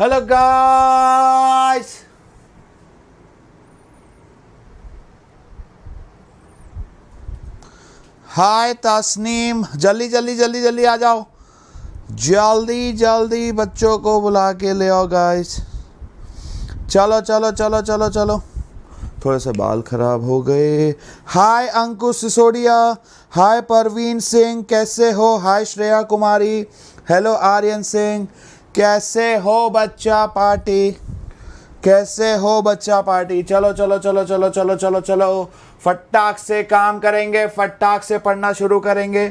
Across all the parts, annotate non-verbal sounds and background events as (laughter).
Hello guys! हाय तस्नीम जल्दी जल्दी जल्दी जल्दी आ जाओ जल्दी जल्दी बच्चों को बुला के ले आओ गाइस चलो चलो चलो चलो चलो थोड़े से बाल खराब हो गए हाय अंकुश सिसोडिया हाय परवीन सिंह कैसे हो हाय श्रेया कुमारी हेलो आर्यन सिंह कैसे हो बच्चा पार्टी कैसे हो बच्चा पार्टी चलो चलो चलो चलो चलो चलो चलो फटाक से काम करेंगे फटाक से पढ़ना शुरू करेंगे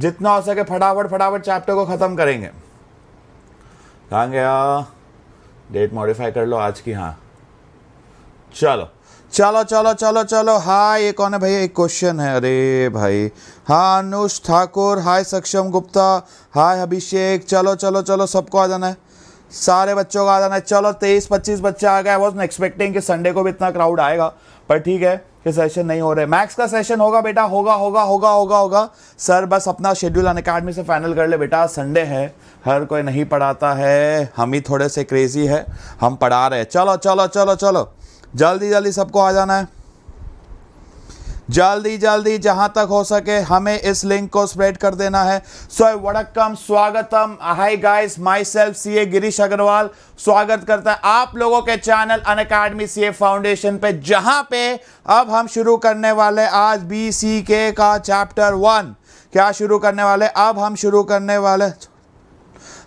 जितना हो सके फटाफट फटाफट चैप्टर को ख़त्म करेंगे कहाँ गया डेट मॉडिफाई कर लो आज की हाँ चलो चलो चलो चलो चलो हाय एक कौन है भैया एक क्वेश्चन है अरे भाई हाँ अनुष ठाकुर हाय सक्षम गुप्ता हाय अभिषेक चलो चलो चलो सबको आ जाना है सारे बच्चों का आ जाना है चलो तेईस पच्चीस बच्चे आ गए वॉज एक्सपेक्टिंग कि संडे को भी इतना क्राउड आएगा पर ठीक है कि सेशन नहीं हो रहे मैक्स का सेशन होगा बेटा होगा होगा होगा होगा होगा सर बस अपना शेड्यूल अन अकेडमी से फाइनल कर ले बेटा संडे है हर कोई नहीं पढ़ाता है हम ही थोड़े से क्रेजी है हम पढ़ा रहे चलो चलो चलो चलो जल्दी जल्दी सबको आ जाना है जल्दी जल्दी जहां तक हो सके हमें इस लिंक को स्प्रेड कर देना है सो so, स्वागतम hi guys myself C A Girish Agrawal स्वागत करता है आप लोगों के channel Unacademy C A foundation पे जहां पे अब हम शुरू करने वाले आज बी सी के का चैप्टर वन क्या शुरू करने वाले अब हम शुरू करने वाले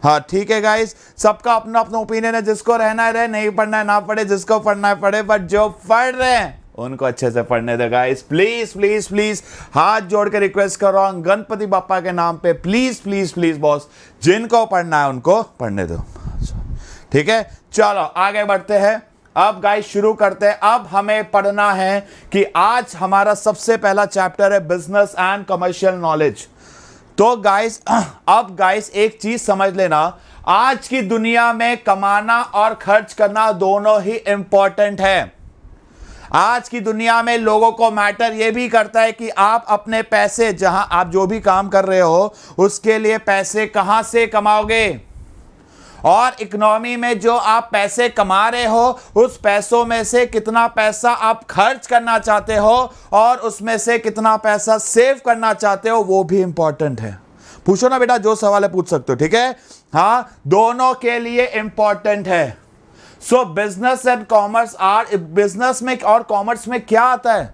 हाँ ठीक है गाइस सबका अपना अपना ओपिनियन है जिसको रहना है रहे नहीं पढ़ना है ना पढ़े जिसको पढ़ना है पढ़े बट जो पढ़ रहे हैं उनको अच्छे से पढ़ने दे गाइस प्लीज प्लीज प्लीज हाथ जोड़ के रिक्वेस्ट कर रहा हूँ गणपति बापा के नाम पे प्लीज प्लीज प्लीज बॉस जिनको पढ़ना है उनको पढ़ने दो ठीक है चलो आगे बढ़ते हैं अब गाइस शुरू करते हैं अब हमें पढ़ना है कि आज हमारा सबसे पहला चैप्टर है बिजनेस एंड कमर्शियल नॉलेज तो गाइस (clears throat) अब गाइस एक चीज समझ लेना आज की दुनिया में कमाना और खर्च करना दोनों ही इंपॉर्टेंट है आज की दुनिया में लोगों को मैटर ये भी करता है कि आप अपने पैसे जहां आप जो भी काम कर रहे हो उसके लिए पैसे कहां से कमाओगे और इकोनॉमी में जो आप पैसे कमा रहे हो उस पैसों में से कितना पैसा आप खर्च करना चाहते हो और उसमें से कितना पैसा सेव करना चाहते हो वो भी इंपॉर्टेंट है पूछो ना बेटा जो सवाल है पूछ सकते हो ठीक है हाँ दोनों के लिए इंपॉर्टेंट है so business and commerce are business में और कॉमर्स में क्या आता है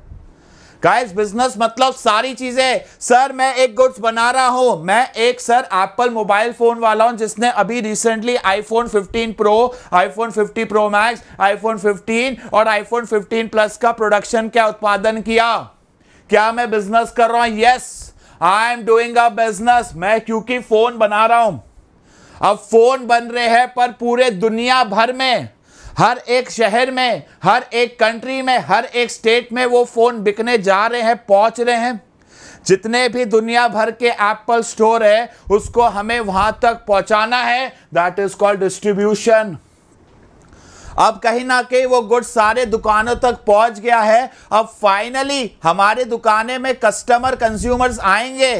गाइस बिजनेस मतलब सारी चीजें सर मैं एक गुड्स बना रहा हूं मैं एक सर एप्पल मोबाइल फोन वाला हूं जिसने अभी recently iPhone 15 pro iPhone 50 pro max iPhone 15 और आईफोन 15 प्लस का प्रोडक्शन क्या उत्पादन किया क्या मैं बिजनेस कर रहा हूं yes I am doing a business मैं क्योंकि फोन बना रहा हूं अब फोन बन रहे हैं पर पूरे दुनिया भर में हर एक शहर में हर एक कंट्री में हर एक स्टेट में वो फ़ोन बिकने जा रहे हैं पहुंच रहे हैं जितने भी दुनिया भर के एप्पल स्टोर है उसको हमें वहां तक पहुंचाना है दैट इज कॉल्ड डिस्ट्रीब्यूशन अब कहीं ना कहीं वो गुड सारे दुकानों तक पहुंच गया है अब फाइनली हमारे दुकाने में कस्टमर कंज्यूमर्स आएंगे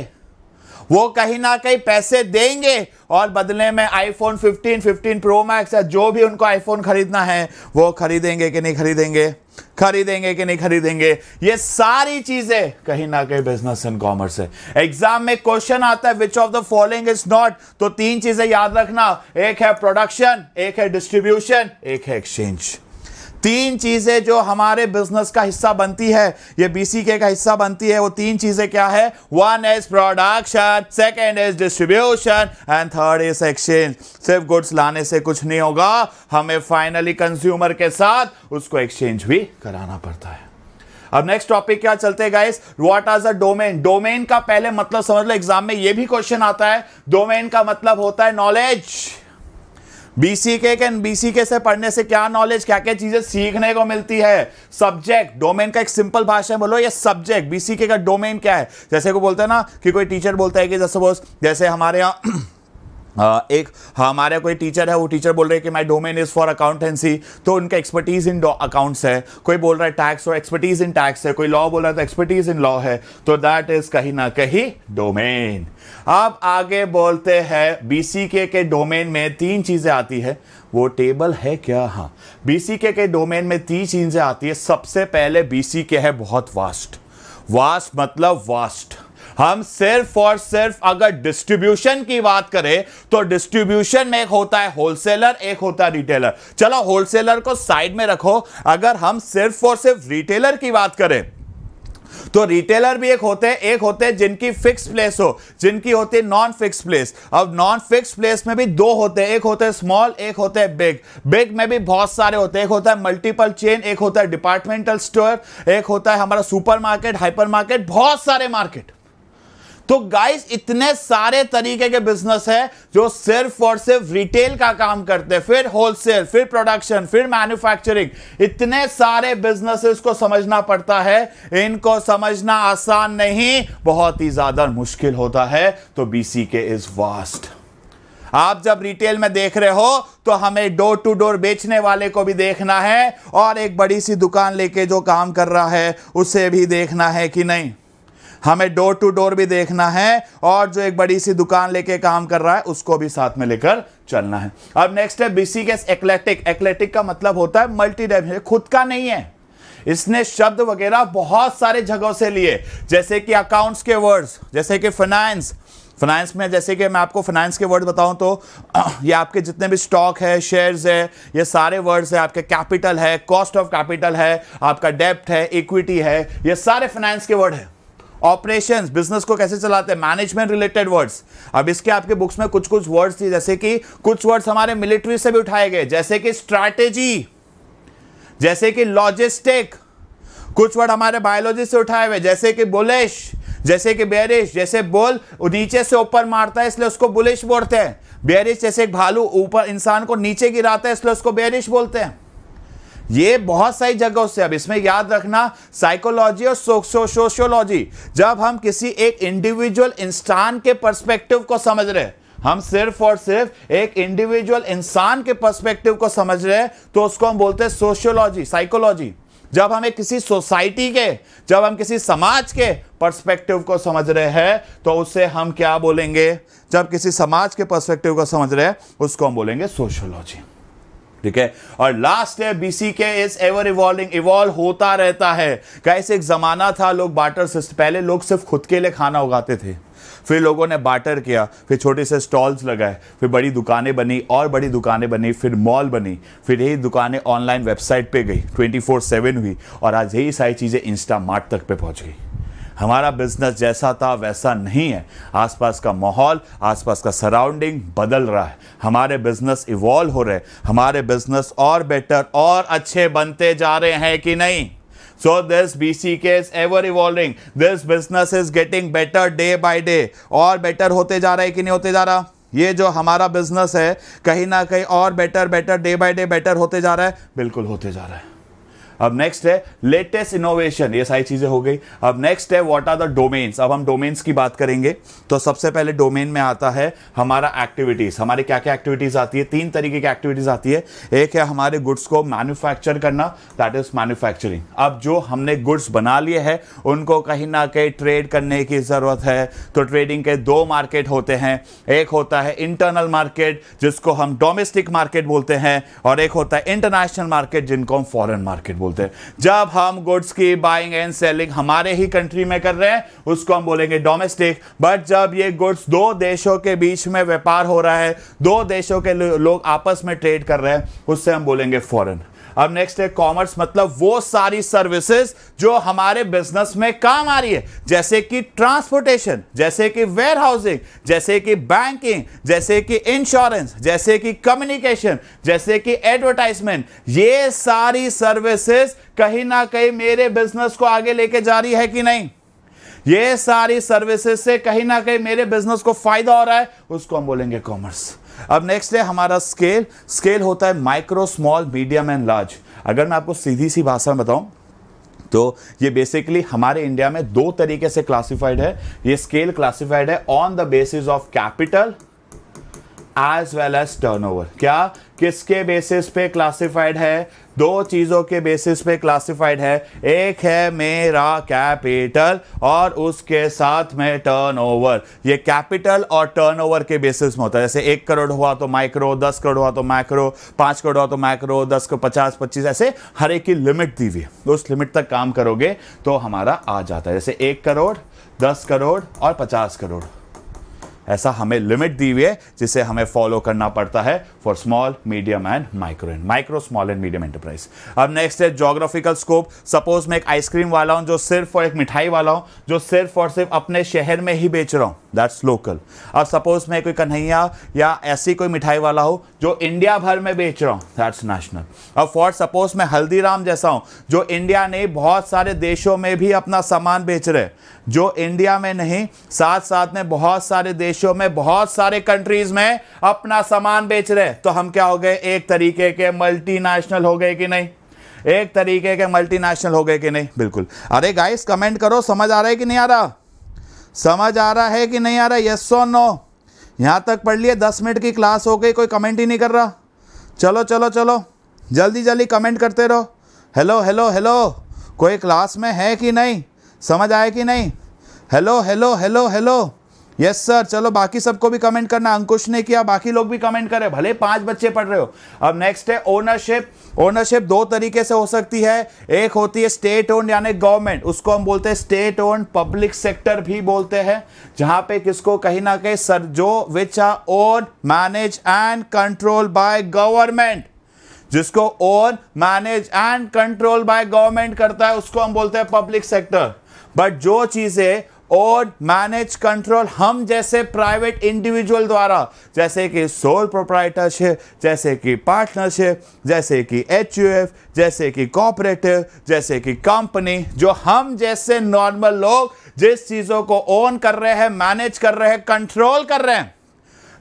वो कहीं ना कहीं पैसे देंगे और बदले में आईफोन 15, 15 प्रो मैक्स या जो भी उनको आईफोन खरीदना है वो खरीदेंगे कि नहीं खरीदेंगे खरीदेंगे कि नहीं खरीदेंगे ये सारी चीजें कहीं ना कहीं बिजनेस एंड कॉमर्स है एग्जाम में क्वेश्चन आता है which of the following is not तो तीन चीजें याद रखना एक है प्रोडक्शन एक है डिस्ट्रीब्यूशन एक है एक्सचेंज तीन चीज़ें जो हमारे बिजनेस का हिस्सा बनती है ये के का हिस्सा बनती है वो तीन चीज़ें क्या है one is production second is distribution and third is exchange सिर्फ गुड्स लाने से कुछ नहीं होगा हमें फाइनली कंज्यूमर के साथ उसको एक्सचेंज भी कराना पड़ता है अब नेक्स्ट टॉपिक क्या चलते हैं guys what are the domain domain का पहले मतलब समझ लो एग्जाम में ये भी क्वेश्चन आता है डोमेन का मतलब होता है नॉलेज बीसीके के बीसीके से पढ़ने से क्या नॉलेज क्या क्या चीजें सीखने को मिलती है सब्जेक्ट डोमेन का एक सिंपल भाषा में बोलो ये सब्जेक्ट बीसीके का डोमेन क्या है जैसे को बोलते हैं ना कि कोई टीचर बोलता है कि जैसे सपोज जैसे हमारे यहाँ (clears throat) एक हमारे कोई टीचर है वो टीचर बोल रहे हैं कि my domain is for accountancy तो उनका एक्सपर्टीज इन अकाउंट्स है कोई बोल रहा है टैक्स और एक्सपर्टीज इन टैक्स है कोई लॉ बोल रहा है तो एक्सपर्टीज इन लॉ है तो दैट इज कहीं ना कहीं डोमेन अब आगे बोलते हैं बी के डोमेन में तीन चीज़ें आती है वो टेबल है क्या हाँ बी के डोमेन में तीन चीज़ें आती है सबसे पहले बी है बहुत वास्ट वास्ट मतलब वास्ट हम सिर्फ और सिर्फ अगर डिस्ट्रीब्यूशन की बात करें तो डिस्ट्रीब्यूशन में एक होता है होलसेलर एक होता है रिटेलर चलो होलसेलर को साइड में रखो अगर हम सिर्फ और सिर्फ रिटेलर की बात करें तो रिटेलर भी एक होते हैं एक होते हैं जिनकी फिक्स प्लेस हो जिनकी होती है नॉन फिक्स प्लेस अब नॉन फिक्स प्लेस में भी दो होते हैं एक होते हैं स्मॉल एक होते हैं बिग बिग में भी बहुत सारे होते हैं एक होता है मल्टीपल चेन एक होता है डिपार्टमेंटल स्टोर एक होता है हमारा सुपर मार्केट हाइपर मार्केट बहुत सारे मार्केट तो गाइस इतने सारे तरीके के बिजनेस है जो सिर्फ और सिर्फ रिटेल का काम करते हैं फिर होलसेल फिर प्रोडक्शन फिर मैन्युफैक्चरिंग इतने सारे बिजनेसेस को समझना पड़ता है इनको समझना आसान नहीं बहुत ही ज्यादा मुश्किल होता है तो बीसी के इज वास्ट आप जब रिटेल में देख रहे हो तो हमें डोर टू डोर बेचने वाले को भी देखना है और एक बड़ी सी दुकान लेके जो काम कर रहा है उसे भी देखना है कि नहीं हमें डोर टू डोर भी देखना है और जो एक बड़ी सी दुकान लेके काम कर रहा है उसको भी साथ में लेकर चलना है अब नेक्स्ट है बीसी के एक्लेटिक एक्लेटिक का मतलब होता है मल्टी खुद का नहीं है इसने शब्द वगैरह बहुत सारे जगहों से लिए जैसे कि अकाउंट्स के वर्ड्स जैसे कि फाइनेंस फाइनेंस में जैसे कि मैं आपको फाइनेंस के वर्ड बताऊं तो (clears throat) ये आपके जितने भी स्टॉक है शेयर्स है ये सारे वर्ड्स है आपके कैपिटल है कॉस्ट ऑफ कैपिटल है आपका डेप्ट है इक्विटी है ये सारे फाइनेंस के वर्ड है ऑपरेशन बिजनेस को कैसे चलाते हैं मैनेजमेंट रिलेटेड वर्ड्स अब इसके आपके बुक्स में कुछ कुछ वर्ड्स थी जैसे कि कुछ वर्ड्स हमारे मिलिट्री से भी उठाए गए जैसे कि स्ट्रैटेजी जैसे कि लॉजिस्टिक कुछ वर्ड हमारे बायोलॉजी से उठाए हुए जैसे कि बुलिश जैसे कि बेरिश जैसे बोल नीचे से ऊपर मारता है इसलिए उसको बुलिश बोलते हैं बेरिश जैसे एक भालू ऊपर इंसान को नीचे गिराता है इसलिए उसको बेरिश बोलते हैं ये बहुत सारी जगहों से अब इसमें याद रखना साइकोलॉजी और सोशियोलॉजी जब हम किसी एक इंडिविजुअल इंसान के पर्सपेक्टिव को समझ रहे हम सिर्फ और सिर्फ एक इंडिविजुअल इंसान के पर्सपेक्टिव को समझ रहे हैं तो उसको हम बोलते हैं सोशियोलॉजी साइकोलॉजी जब हमें किसी सोसाइटी के जब हम किसी समाज के पर्सपेक्टिव को समझ रहे हैं तो उसे हम क्या बोलेंगे जब किसी समाज के पर्सपेक्टिव को समझ रहे हैं उसको हम बोलेंगे सोशियोलॉजी ठीक है और लास्ट है बीसी के इज एवर इवॉल्विंग इवॉल्व होता रहता है कैसे एक ज़माना था लोग बाटर सिस्ट पहले लोग सिर्फ खुद के लिए खाना उगाते थे फिर लोगों ने बाटर किया फिर छोटे से स्टॉल्स लगाए फिर बड़ी दुकानें बनी और बड़ी दुकानें बनी फिर मॉल बनी फिर यही दुकानें ऑनलाइन वेबसाइट पे गई 24/7 हुई और आज यही सारी चीज़ें इंस्टा मार्ट तक पे पहुंच गई हमारा बिजनेस जैसा था वैसा नहीं है आसपास का माहौल आसपास का सराउंडिंग बदल रहा है हमारे बिजनेस इवॉल्व हो रहे हैं हमारे बिजनेस और बेटर और अच्छे बनते जा रहे हैं कि नहीं so this B C K is ever evolving this business is getting better day by day और बेटर होते जा रहा है कि नहीं होते जा रहा ये जो हमारा बिजनेस है कहीं ना कहीं और better better day by day better होते जा रहा है बिल्कुल होते जा रहा है अब नेक्स्ट है लेटेस्ट इनोवेशन ये सारी चीजें हो गई अब नेक्स्ट है व्हाट आर द डोमेन्स अब हम डोमेन्स की बात करेंगे तो सबसे पहले डोमेन में आता है हमारा एक्टिविटीज हमारे क्या क्या एक्टिविटीज आती है तीन तरीके की एक्टिविटीज आती है एक है हमारे गुड्स को मैन्युफैक्चर करना दैट इज मैन्युफैक्चरिंग अब जो हमने गुड्स बना लिए हैं उनको कहीं ना कहीं ट्रेड करने की जरूरत है तो ट्रेडिंग के दो मार्केट होते हैं एक होता है इंटरनल मार्केट जिसको हम डोमेस्टिक मार्केट बोलते हैं और एक होता है इंटरनेशनल मार्केट जिनको हम फॉरेन मार्केट बोलते हैं बोलते हैं जब हम गुड्स की बाइंग एंड सेलिंग हमारे ही कंट्री में कर रहे हैं उसको हम बोलेंगे डोमेस्टिक बट जब ये गुड्स दो देशों के बीच में व्यापार हो रहा है दो देशों के लोग आपस में ट्रेड कर रहे हैं उससे हम बोलेंगे फॉरन अब नेक्स्ट है कॉमर्स मतलब वो सारी सर्विसेज जो हमारे बिजनेस में काम आ रही है जैसे कि ट्रांसपोर्टेशन जैसे कि वेयर हाउसिंग जैसे कि बैंकिंग जैसे कि इंश्योरेंस जैसे कि कम्युनिकेशन जैसे कि एडवर्टाइजमेंट ये सारी सर्विसेज कहीं ना कहीं मेरे बिजनेस को आगे लेके जा रही है कि नहीं ये सारी सर्विसेज से कहीं ना कहीं मेरे बिजनेस को फायदा हो रहा है उसको हम बोलेंगे कॉमर्स अब नेक्स्ट है हमारा स्केल स्केल होता है micro small medium and large अगर मैं आपको सीधी सी भाषा में बताऊं तो ये बेसिकली हमारे इंडिया में दो तरीके से क्लासिफाइड है ये स्केल क्लासिफाइड है on the basis of capital as well as turnover क्या किसके बेसिस पे क्लासिफाइड है दो चीज़ों के बेसिस पे क्लासिफाइड है एक है मेरा कैपिटल और उसके साथ में टर्नओवर ये कैपिटल और टर्नओवर के बेसिस में होता है जैसे एक करोड़ हुआ तो माइक्रो दस करोड़ हुआ तो माइक्रो पाँच करोड़ हुआ तो माइक्रो दस को पचास पच्चीस ऐसे हर एक की लिमिट दी हुई है तो उस लिमिट तक काम करोगे तो हमारा आ जाता है जैसे एक करोड़ दस करोड़ और पचास करोड़ ऐसा हमें लिमिट दी हुई है जिसे हमें फॉलो करना पड़ता है for small medium and micro and micro small and medium enterprise अब नेक्स्ट है जोग्राफिकल स्कोप सपोज मैं एक आइसक्रीम वाला हूँ जो सिर्फ और एक मिठाई वाला हूं जो सिर्फ और सिर्फ अपने शहर में ही बेच रहा हूं दैट्स लोकल अब सपोज मैं कोई कन्हैया या ऐसी कोई मिठाई वाला हो जो इंडिया भर में बेच रहा हूँ दैट्स नेशनल अब फॉर सपोज मैं हल्दीराम जैसा हूँ जो इंडिया ने बहुत सारे देशों में भी अपना सामान बेच रहे जो इंडिया में नहीं साथ साथ में बहुत सारे देशों में बहुत सारे कंट्रीज में अपना सामान बेच रहे तो हम क्या हो गए एक तरीके के मल्टीनेशनल हो गए कि नहीं एक तरीके के मल्टीनेशनल हो गए कि नहीं बिल्कुल अरे गाइस कमेंट करो समझ आ रहा है कि नहीं आ रहा समझ आ रहा है कि नहीं आ रहा यस सो नो यहाँ तक पढ़ लिए दस मिनट की क्लास हो गई कोई कमेंट ही नहीं कर रहा चलो चलो चलो जल्दी जल्दी कमेंट करते रहो हेलो हेलो हेलो कोई क्लास में है कि नहीं समझ आए कि नहीं hello hello hello hello yes sir चलो बाकी सबको भी कमेंट करना अंकुश ने किया बाकी लोग भी कमेंट करें भले पांच बच्चे पढ़ रहे हो अब नेक्स्ट है ओनरशिप ओनरशिप दो तरीके से हो सकती है एक होती है स्टेट ओन यानी गवर्नमेंट उसको हम बोलते हैं स्टेट ओन पब्लिक सेक्टर भी बोलते हैं जहां पे किसको कहीं ना कहीं सर जो which are own manage and control by government जिसको own manage and control by government करता है उसको हम बोलते हैं पब्लिक सेक्टर बट जो चीजें और मैनेज कंट्रोल हम जैसे प्राइवेट इंडिविजुअल द्वारा जैसे कि सोल प्रोप्राइटरशिप जैसे कि पार्टनरशिप जैसे कि एच जैसे कि कॉपरेटिव जैसे कि कंपनी जो हम जैसे नॉर्मल लोग जिस चीज़ों को ओन कर रहे हैं मैनेज कर रहे हैं कंट्रोल कर रहे हैं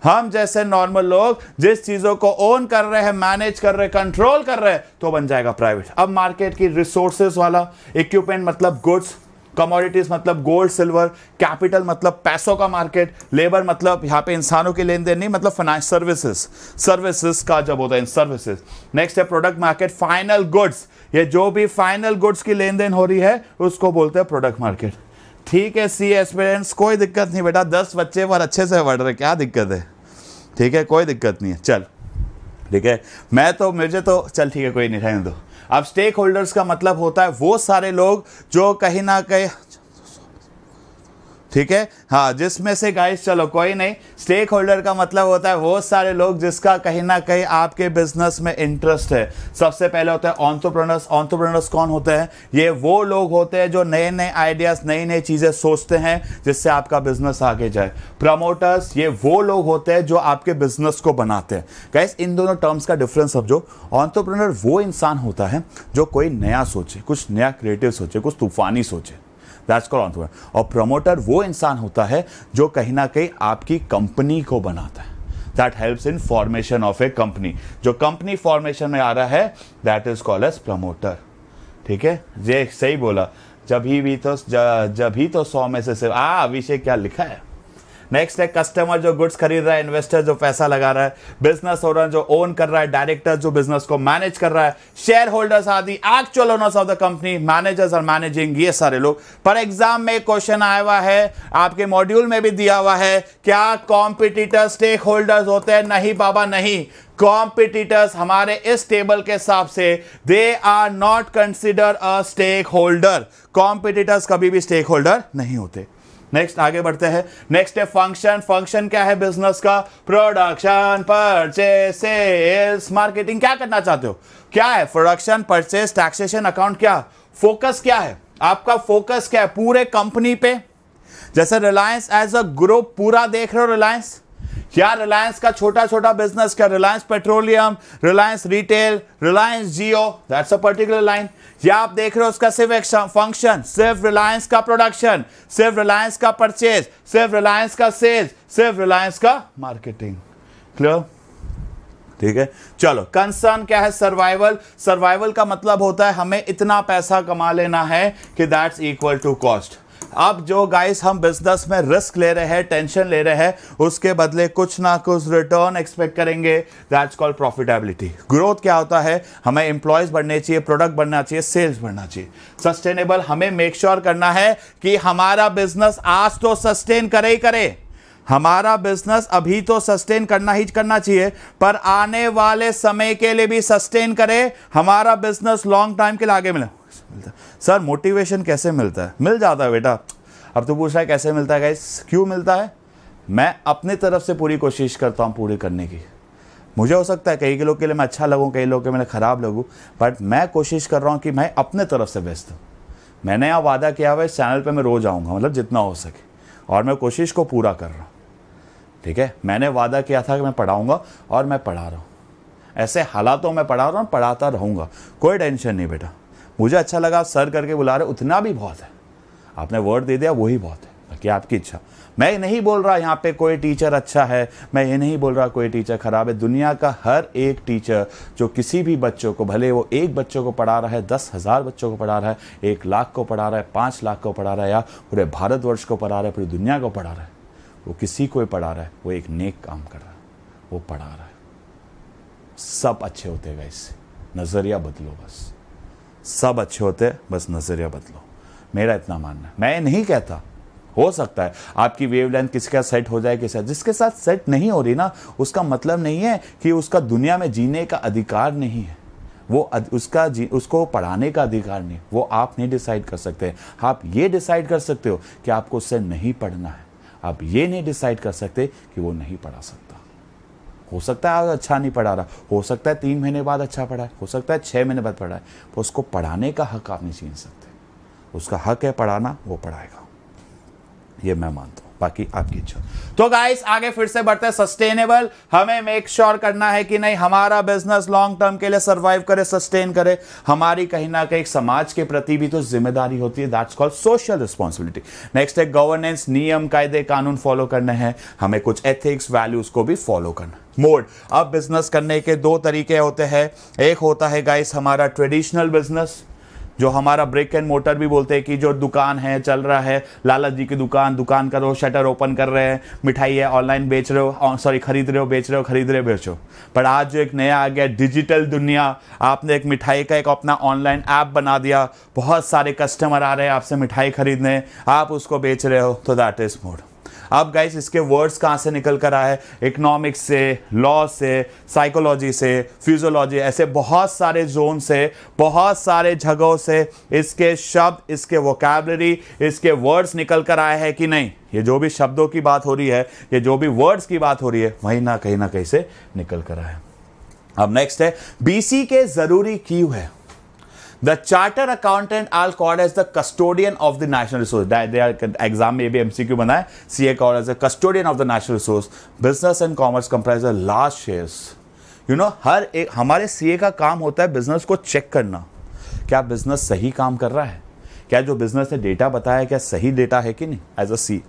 हम जैसे नॉर्मल लोग जिस चीज़ों को ओन कर रहे हैं मैनेज कर रहे हैं कंट्रोल कर रहे हैं तो बन जाएगा प्राइवेट अब मार्केट की रिसोर्सेज वाला इक्विपमेंट मतलब गुड्स कमोडिटीज मतलब गोल्ड सिल्वर कैपिटल मतलब पैसों का मार्केट लेबर मतलब यहाँ पे इंसानों के लेन देन नहीं मतलब फाइनेंस सर्विसेज सर्विसेज का जब होता है सर्विसेज नेक्स्ट है प्रोडक्ट मार्केट फाइनल गुड्स ये जो भी फाइनल गुड्स की लेन देन हो रही है उसको बोलते हैं प्रोडक्ट मार्केट ठीक है सी एक्सपीरियंस कोई दिक्कत नहीं बेटा दस बच्चे पर अच्छे से पढ़ रहे क्या दिक्कत है ठीक है कोई दिक्कत नहीं है चल ठीक है मैं तो मुझे तो चल ठीक है कोई नहीं रहने दो अब स्टेक होल्डर्स का मतलब होता है वो सारे लोग जो कहीं ना कहीं ठीक है हाँ जिसमें से गाइस चलो कोई नहीं स्टेक होल्डर का मतलब होता है वो सारे लोग जिसका कहीं ना कहीं आपके बिजनेस में इंटरेस्ट है सबसे पहले होता है ऑन्टोप्रनर्स ऑन्टोप्रनर्स कौन होते हैं ये वो लोग होते हैं जो नए नए आइडियाज़ नई नई चीज़ें सोचते हैं जिससे आपका बिजनेस आगे जाए प्रमोटर्स ये वो लोग होते हैं जो आपके बिजनेस को बनाते हैं गाइस इन दोनों टर्म्स का डिफरेंस समझो ऑन्टोप्रनर वो इंसान होता है जो कोई नया सोचे कुछ नया क्रिएटिव सोचे कुछ तूफानी सोचे दैट्स कॉल और प्रमोटर वो इंसान होता है जो कहीं ना कहीं आपकी कंपनी को बनाता है that helps in formation of a company जो कंपनी फॉर्मेशन में आ रहा है that is call as promoter ठीक है ये सही बोला जब ही भी तो जब ही तो सौ में से सिर्फ आ अभिषेक क्या लिखा है नेक्स्ट है कस्टमर जो गुड्स खरीद रहा है इन्वेस्टर जो पैसा लगा रहा है बिजनेस ओनर जो ओन कर रहा है डायरेक्टर जो बिजनेस को मैनेज कर रहा है शेयर होल्डर्स आदि actual owners of the company managers और मैनेजिंग ये सारे लोग पर एग्जाम में क्वेश्चन आया हुआ है आपके मॉड्यूल में भी दिया हुआ है क्या कॉम्पिटिटर स्टेक होल्डर्स होते हैं नहीं बाबा नहीं कॉम्पिटिटर्स हमारे इस टेबल के हिसाब से they are not consider a stakeholder competitors कभी भी स्टेक होल्डर नहीं होते नेक्स्ट आगे बढ़ते हैं नेक्स्ट है फंक्शन फंक्शन क्या है बिजनेस का प्रोडक्शन परचेस मार्केटिंग क्या करना चाहते हो क्या है प्रोडक्शन परचेस टैक्सेशन अकाउंट क्या फोकस क्या है आपका फोकस क्या है पूरे कंपनी पे जैसे रिलायंस एज अ ग्रुप पूरा देख रहे हो रिलायंस क्या रिलायंस का छोटा छोटा बिजनेस क्या Reliance petroleum Reliance retail Reliance Jio that's a particular line या आप देख रहे हो उसका सिर्फ एक फंक्शन सिर्फ रिलायंस का प्रोडक्शन सिर्फ रिलायंस का परचेज सिर्फ रिलायंस का सेल्स सिर्फ रिलायंस का मार्केटिंग क्लियर ठीक है चलो कंसर्न क्या है सर्वाइवल सर्वाइवल का मतलब होता है हमें इतना पैसा कमा लेना है कि दैट्स इक्वल टू कॉस्ट अब जो गाइस हम बिजनेस में रिस्क ले रहे हैं टेंशन ले रहे हैं उसके बदले कुछ ना कुछ रिटर्न एक्सपेक्ट करेंगे दैट्स कॉल प्रॉफिटेबिलिटी ग्रोथ क्या होता है हमें एम्प्लॉयज बढ़ने चाहिए प्रोडक्ट बढ़ना चाहिए सेल्स बढ़ना चाहिए सस्टेनेबल हमें मेक श्योर sure करना है कि हमारा बिजनेस आज तो सस्टेन करे ही करे हमारा बिजनेस अभी तो सस्टेन करना ही करना चाहिए पर आने वाले समय के लिए भी सस्टेन करे हमारा बिजनेस लॉन्ग टाइम के लिए आगे मिले मिलता सर मोटिवेशन कैसे मिलता है मिल जाता है बेटा अब तो पूछ रहा है कैसे मिलता है गाइस क्यों मिलता है मैं अपने तरफ से पूरी कोशिश करता हूँ पूरी करने की मुझे हो सकता है कई के लोग के लिए मैं अच्छा लगूँ कई लोग के मैं ख़राब लगूँ बट मैं कोशिश कर रहा हूँ कि मैं अपने तरफ से बेस्ट हूँ मैंने यहाँ वादा किया हुआ इस चैनल पर मैं रोज़ आऊँगा मतलब जितना हो सके और मैं कोशिश को पूरा कर रहा हूँ ठीक है मैंने वादा किया था कि मैं पढ़ाऊंगा और मैं पढ़ा रहा हूँ ऐसे हालातों में पढ़ा रहा हूँ पढ़ाता रहूँगा कोई टेंशन नहीं बेटा मुझे अच्छा लगा सर करके बुला रहे उतना भी बहुत है आपने वर्ड दे दिया वही बहुत है बाकी आपकी इच्छा मैं नहीं बोल रहा यहाँ पे कोई टीचर अच्छा है मैं ये नहीं बोल रहा कोई टीचर ख़राब है दुनिया का हर एक टीचर जो किसी भी बच्चों को भले वो एक बच्चों को पढ़ा रहा है दस हज़ार बच्चों को पढ़ा रहा है एक लाख को पढ़ा रहा है पाँच लाख को पढ़ा रहा है या पूरे भारतवर्ष को पढ़ा रहा है पूरी दुनिया को पढ़ा रहा है वो किसी को भी पढ़ा रहा है वो एक नेक काम कर रहा है वो पढ़ा रहा है सब अच्छे होते गए इससे नज़रिया बदलो बस सब अच्छे होते बस नज़रिया बदलो मेरा इतना मानना है मैं नहीं कहता हो सकता है आपकी लेंथ किसके साथ सेट हो जाए किसके साथ जिसके साथ सेट नहीं हो रही ना उसका मतलब नहीं है कि उसका दुनिया में जीने का अधिकार नहीं है वो उसका जी उसको पढ़ाने का अधिकार नहीं वो आप नहीं डिसाइड कर सकते आप ये डिसाइड कर सकते हो कि आपको उससे नहीं पढ़ना है आप ये नहीं डिसाइड कर सकते कि वो नहीं पढ़ा सकता हो सकता है आज अच्छा नहीं पढ़ा रहा हो सकता है तीन महीने बाद अच्छा पढ़ा है हो सकता है छः महीने बाद पढ़ा है पर उसको पढ़ाने का हक आप नहीं छीन सकते उसका हक है पढ़ाना वो पढ़ाएगा ये मैं मानता हूँ बाकी आपकी इच्छा तो गाइस आगे फिर से बढ़ते हैं सस्टेनेबल हमें मेक श्योर sure करना है कि नहीं हमारा बिजनेस लॉन्ग टर्म के लिए सर्वाइव करे सस्टेन करे हमारी कहीं ना कहीं समाज के प्रति भी तो जिम्मेदारी होती है that's called social responsibility next है गवर्नेंस नियम कायदे कानून फॉलो करने हैं हमें कुछ एथिक्स वैल्यूज को भी फॉलो करना मोड अब बिजनेस करने के दो तरीके होते हैं एक होता है गाइस हमारा ट्रेडिशनल बिजनेस जो हमारा ब्रेक एंड मोटर भी बोलते हैं कि जो दुकान है चल रहा है लाला जी की दुकान दुकान करो शटर ओपन कर रहे हैं मिठाई है ऑनलाइन बेच रहे हो सॉरी खरीद रहे हो बेच रहे हो खरीद रहे हो बेचो पर आज जो एक नया आ गया डिजिटल दुनिया आपने एक मिठाई का एक अपना ऑनलाइन ऐप बना दिया बहुत सारे कस्टमर आ रहे हैं आपसे मिठाई खरीदने आप उसको बेच रहे हो तो दैट इज़ मोड अब गाइस इसके वर्ड्स कहाँ से निकल कर आए इकोनॉमिक्स से लॉ से साइकोलॉजी से फिजियोलॉजी ऐसे बहुत सारे जोन से बहुत सारे जगहों से इसके शब्द इसके वोकेबलरी इसके वर्ड्स निकल कर आए हैं कि नहीं ये जो भी शब्दों की बात हो रही है ये जो भी वर्ड्स की बात हो रही है वहीं ना कहीं ना कहीं से निकल कर आए अब नेक्स्ट है बीसी के जरूरी क्यू है The charter accountant are called as the custodian of the national resource. They are exam में भी MCQ बना है. CA called as the custodian of the national resource. Business and commerce comprise the large shares. You know हर एक हमारे CA का काम होता है बिजनेस को चेक करना. क्या बिजनेस सही काम कर रहा है? क्या जो बिजनेस ने डेटा बताया क्या सही डेटा है कि नहीं? As a CA.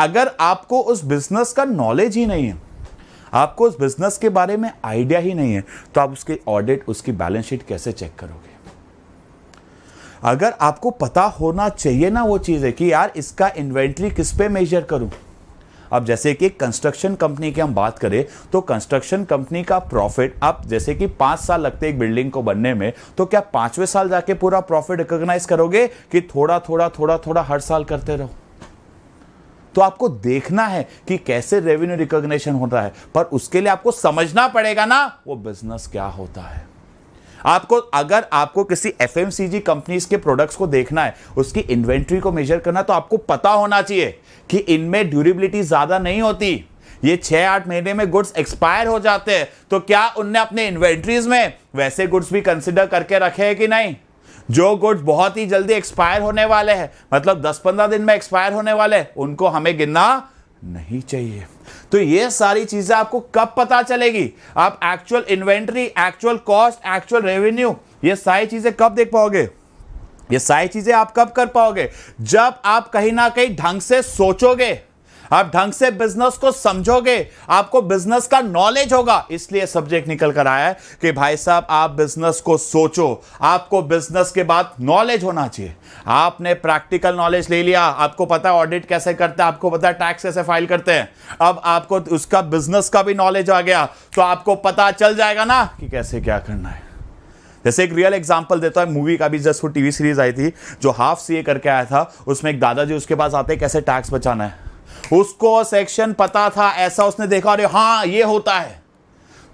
अगर आपको उस बिजनेस का नॉलेज ही नहीं है आपको उस बिजनेस के बारे में आइडिया ही नहीं है तो आप उसकी ऑडिट उसकी बैलेंस शीट कैसे चेक करोगे अगर आपको पता होना चाहिए ना वो चीज़ है कि यार इसका इन्वेंट्री किस पे मेजर करूं अब जैसे कि कंस्ट्रक्शन कंपनी की हम बात करें तो कंस्ट्रक्शन कंपनी का प्रॉफिट आप जैसे कि पांच साल लगते एक बिल्डिंग को बनने में तो क्या पांचवें साल जाके पूरा प्रॉफिट रिकोगनाइज करोगे कि थोड़ा थोड़ा थोड़ा थोड़ा हर साल करते रहो तो आपको देखना है कि कैसे रेवेन्यू रिकॉग्निशन होता है पर उसके लिए आपको समझना पड़ेगा ना वो बिजनेस क्या होता है आपको अगर आपको किसी एफ एम कंपनीज के प्रोडक्ट्स को देखना है उसकी इन्वेंट्री को मेजर करना तो आपको पता होना चाहिए कि इनमें ड्यूरेबिलिटी ज़्यादा नहीं होती ये छः आठ महीने में गुड्स एक्सपायर हो जाते हैं तो क्या उनने अपने इन्वेंट्रीज में वैसे गुड्स भी कंसिडर करके रखे हैं कि नहीं जो गुड्स बहुत ही जल्दी एक्सपायर होने वाले हैं मतलब 10-15 दिन में एक्सपायर होने वाले हैं उनको हमें गिनना नहीं चाहिए तो ये सारी चीजें आपको कब पता चलेगी आप actual inventory actual cost actual revenue ये सारी चीजें कब देख पाओगे ये सारी चीजें आप कब कर पाओगे जब आप कहीं ना कहीं ढंग से सोचोगे आप ढंग से बिजनेस को समझोगे आपको बिजनेस का नॉलेज होगा इसलिए सब्जेक्ट निकल कर आया है कि भाई साहब आप बिजनेस को सोचो आपको बिजनेस के बाद नॉलेज होना चाहिए आपने प्रैक्टिकल नॉलेज ले लिया आपको पता है ऑडिट कैसे करते हैं आपको पता है टैक्स कैसे फाइल करते हैं अब आपको उसका बिजनेस का भी नॉलेज आ गया तो आपको पता चल जाएगा ना कि कैसे क्या करना है जैसे एक रियल एग्जाम्पल देता है मूवी का भी जस्ट वो टीवी सीरीज आई थी जो हाफ सीए करके आया था उसमें एक दादाजी उसके पास आते कैसे टैक्स बचाना है उसको सेक्शन पता था ऐसा उसने देखा अरे हाँ ये होता है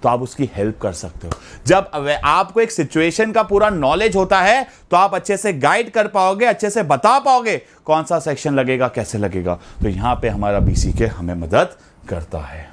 तो आप उसकी हेल्प कर सकते हो जब आपको एक सिचुएशन का पूरा नॉलेज होता है तो आप अच्छे से गाइड कर पाओगे अच्छे से बता पाओगे कौन सा सेक्शन लगेगा कैसे लगेगा तो यहां पे हमारा बीसी के हमें मदद करता है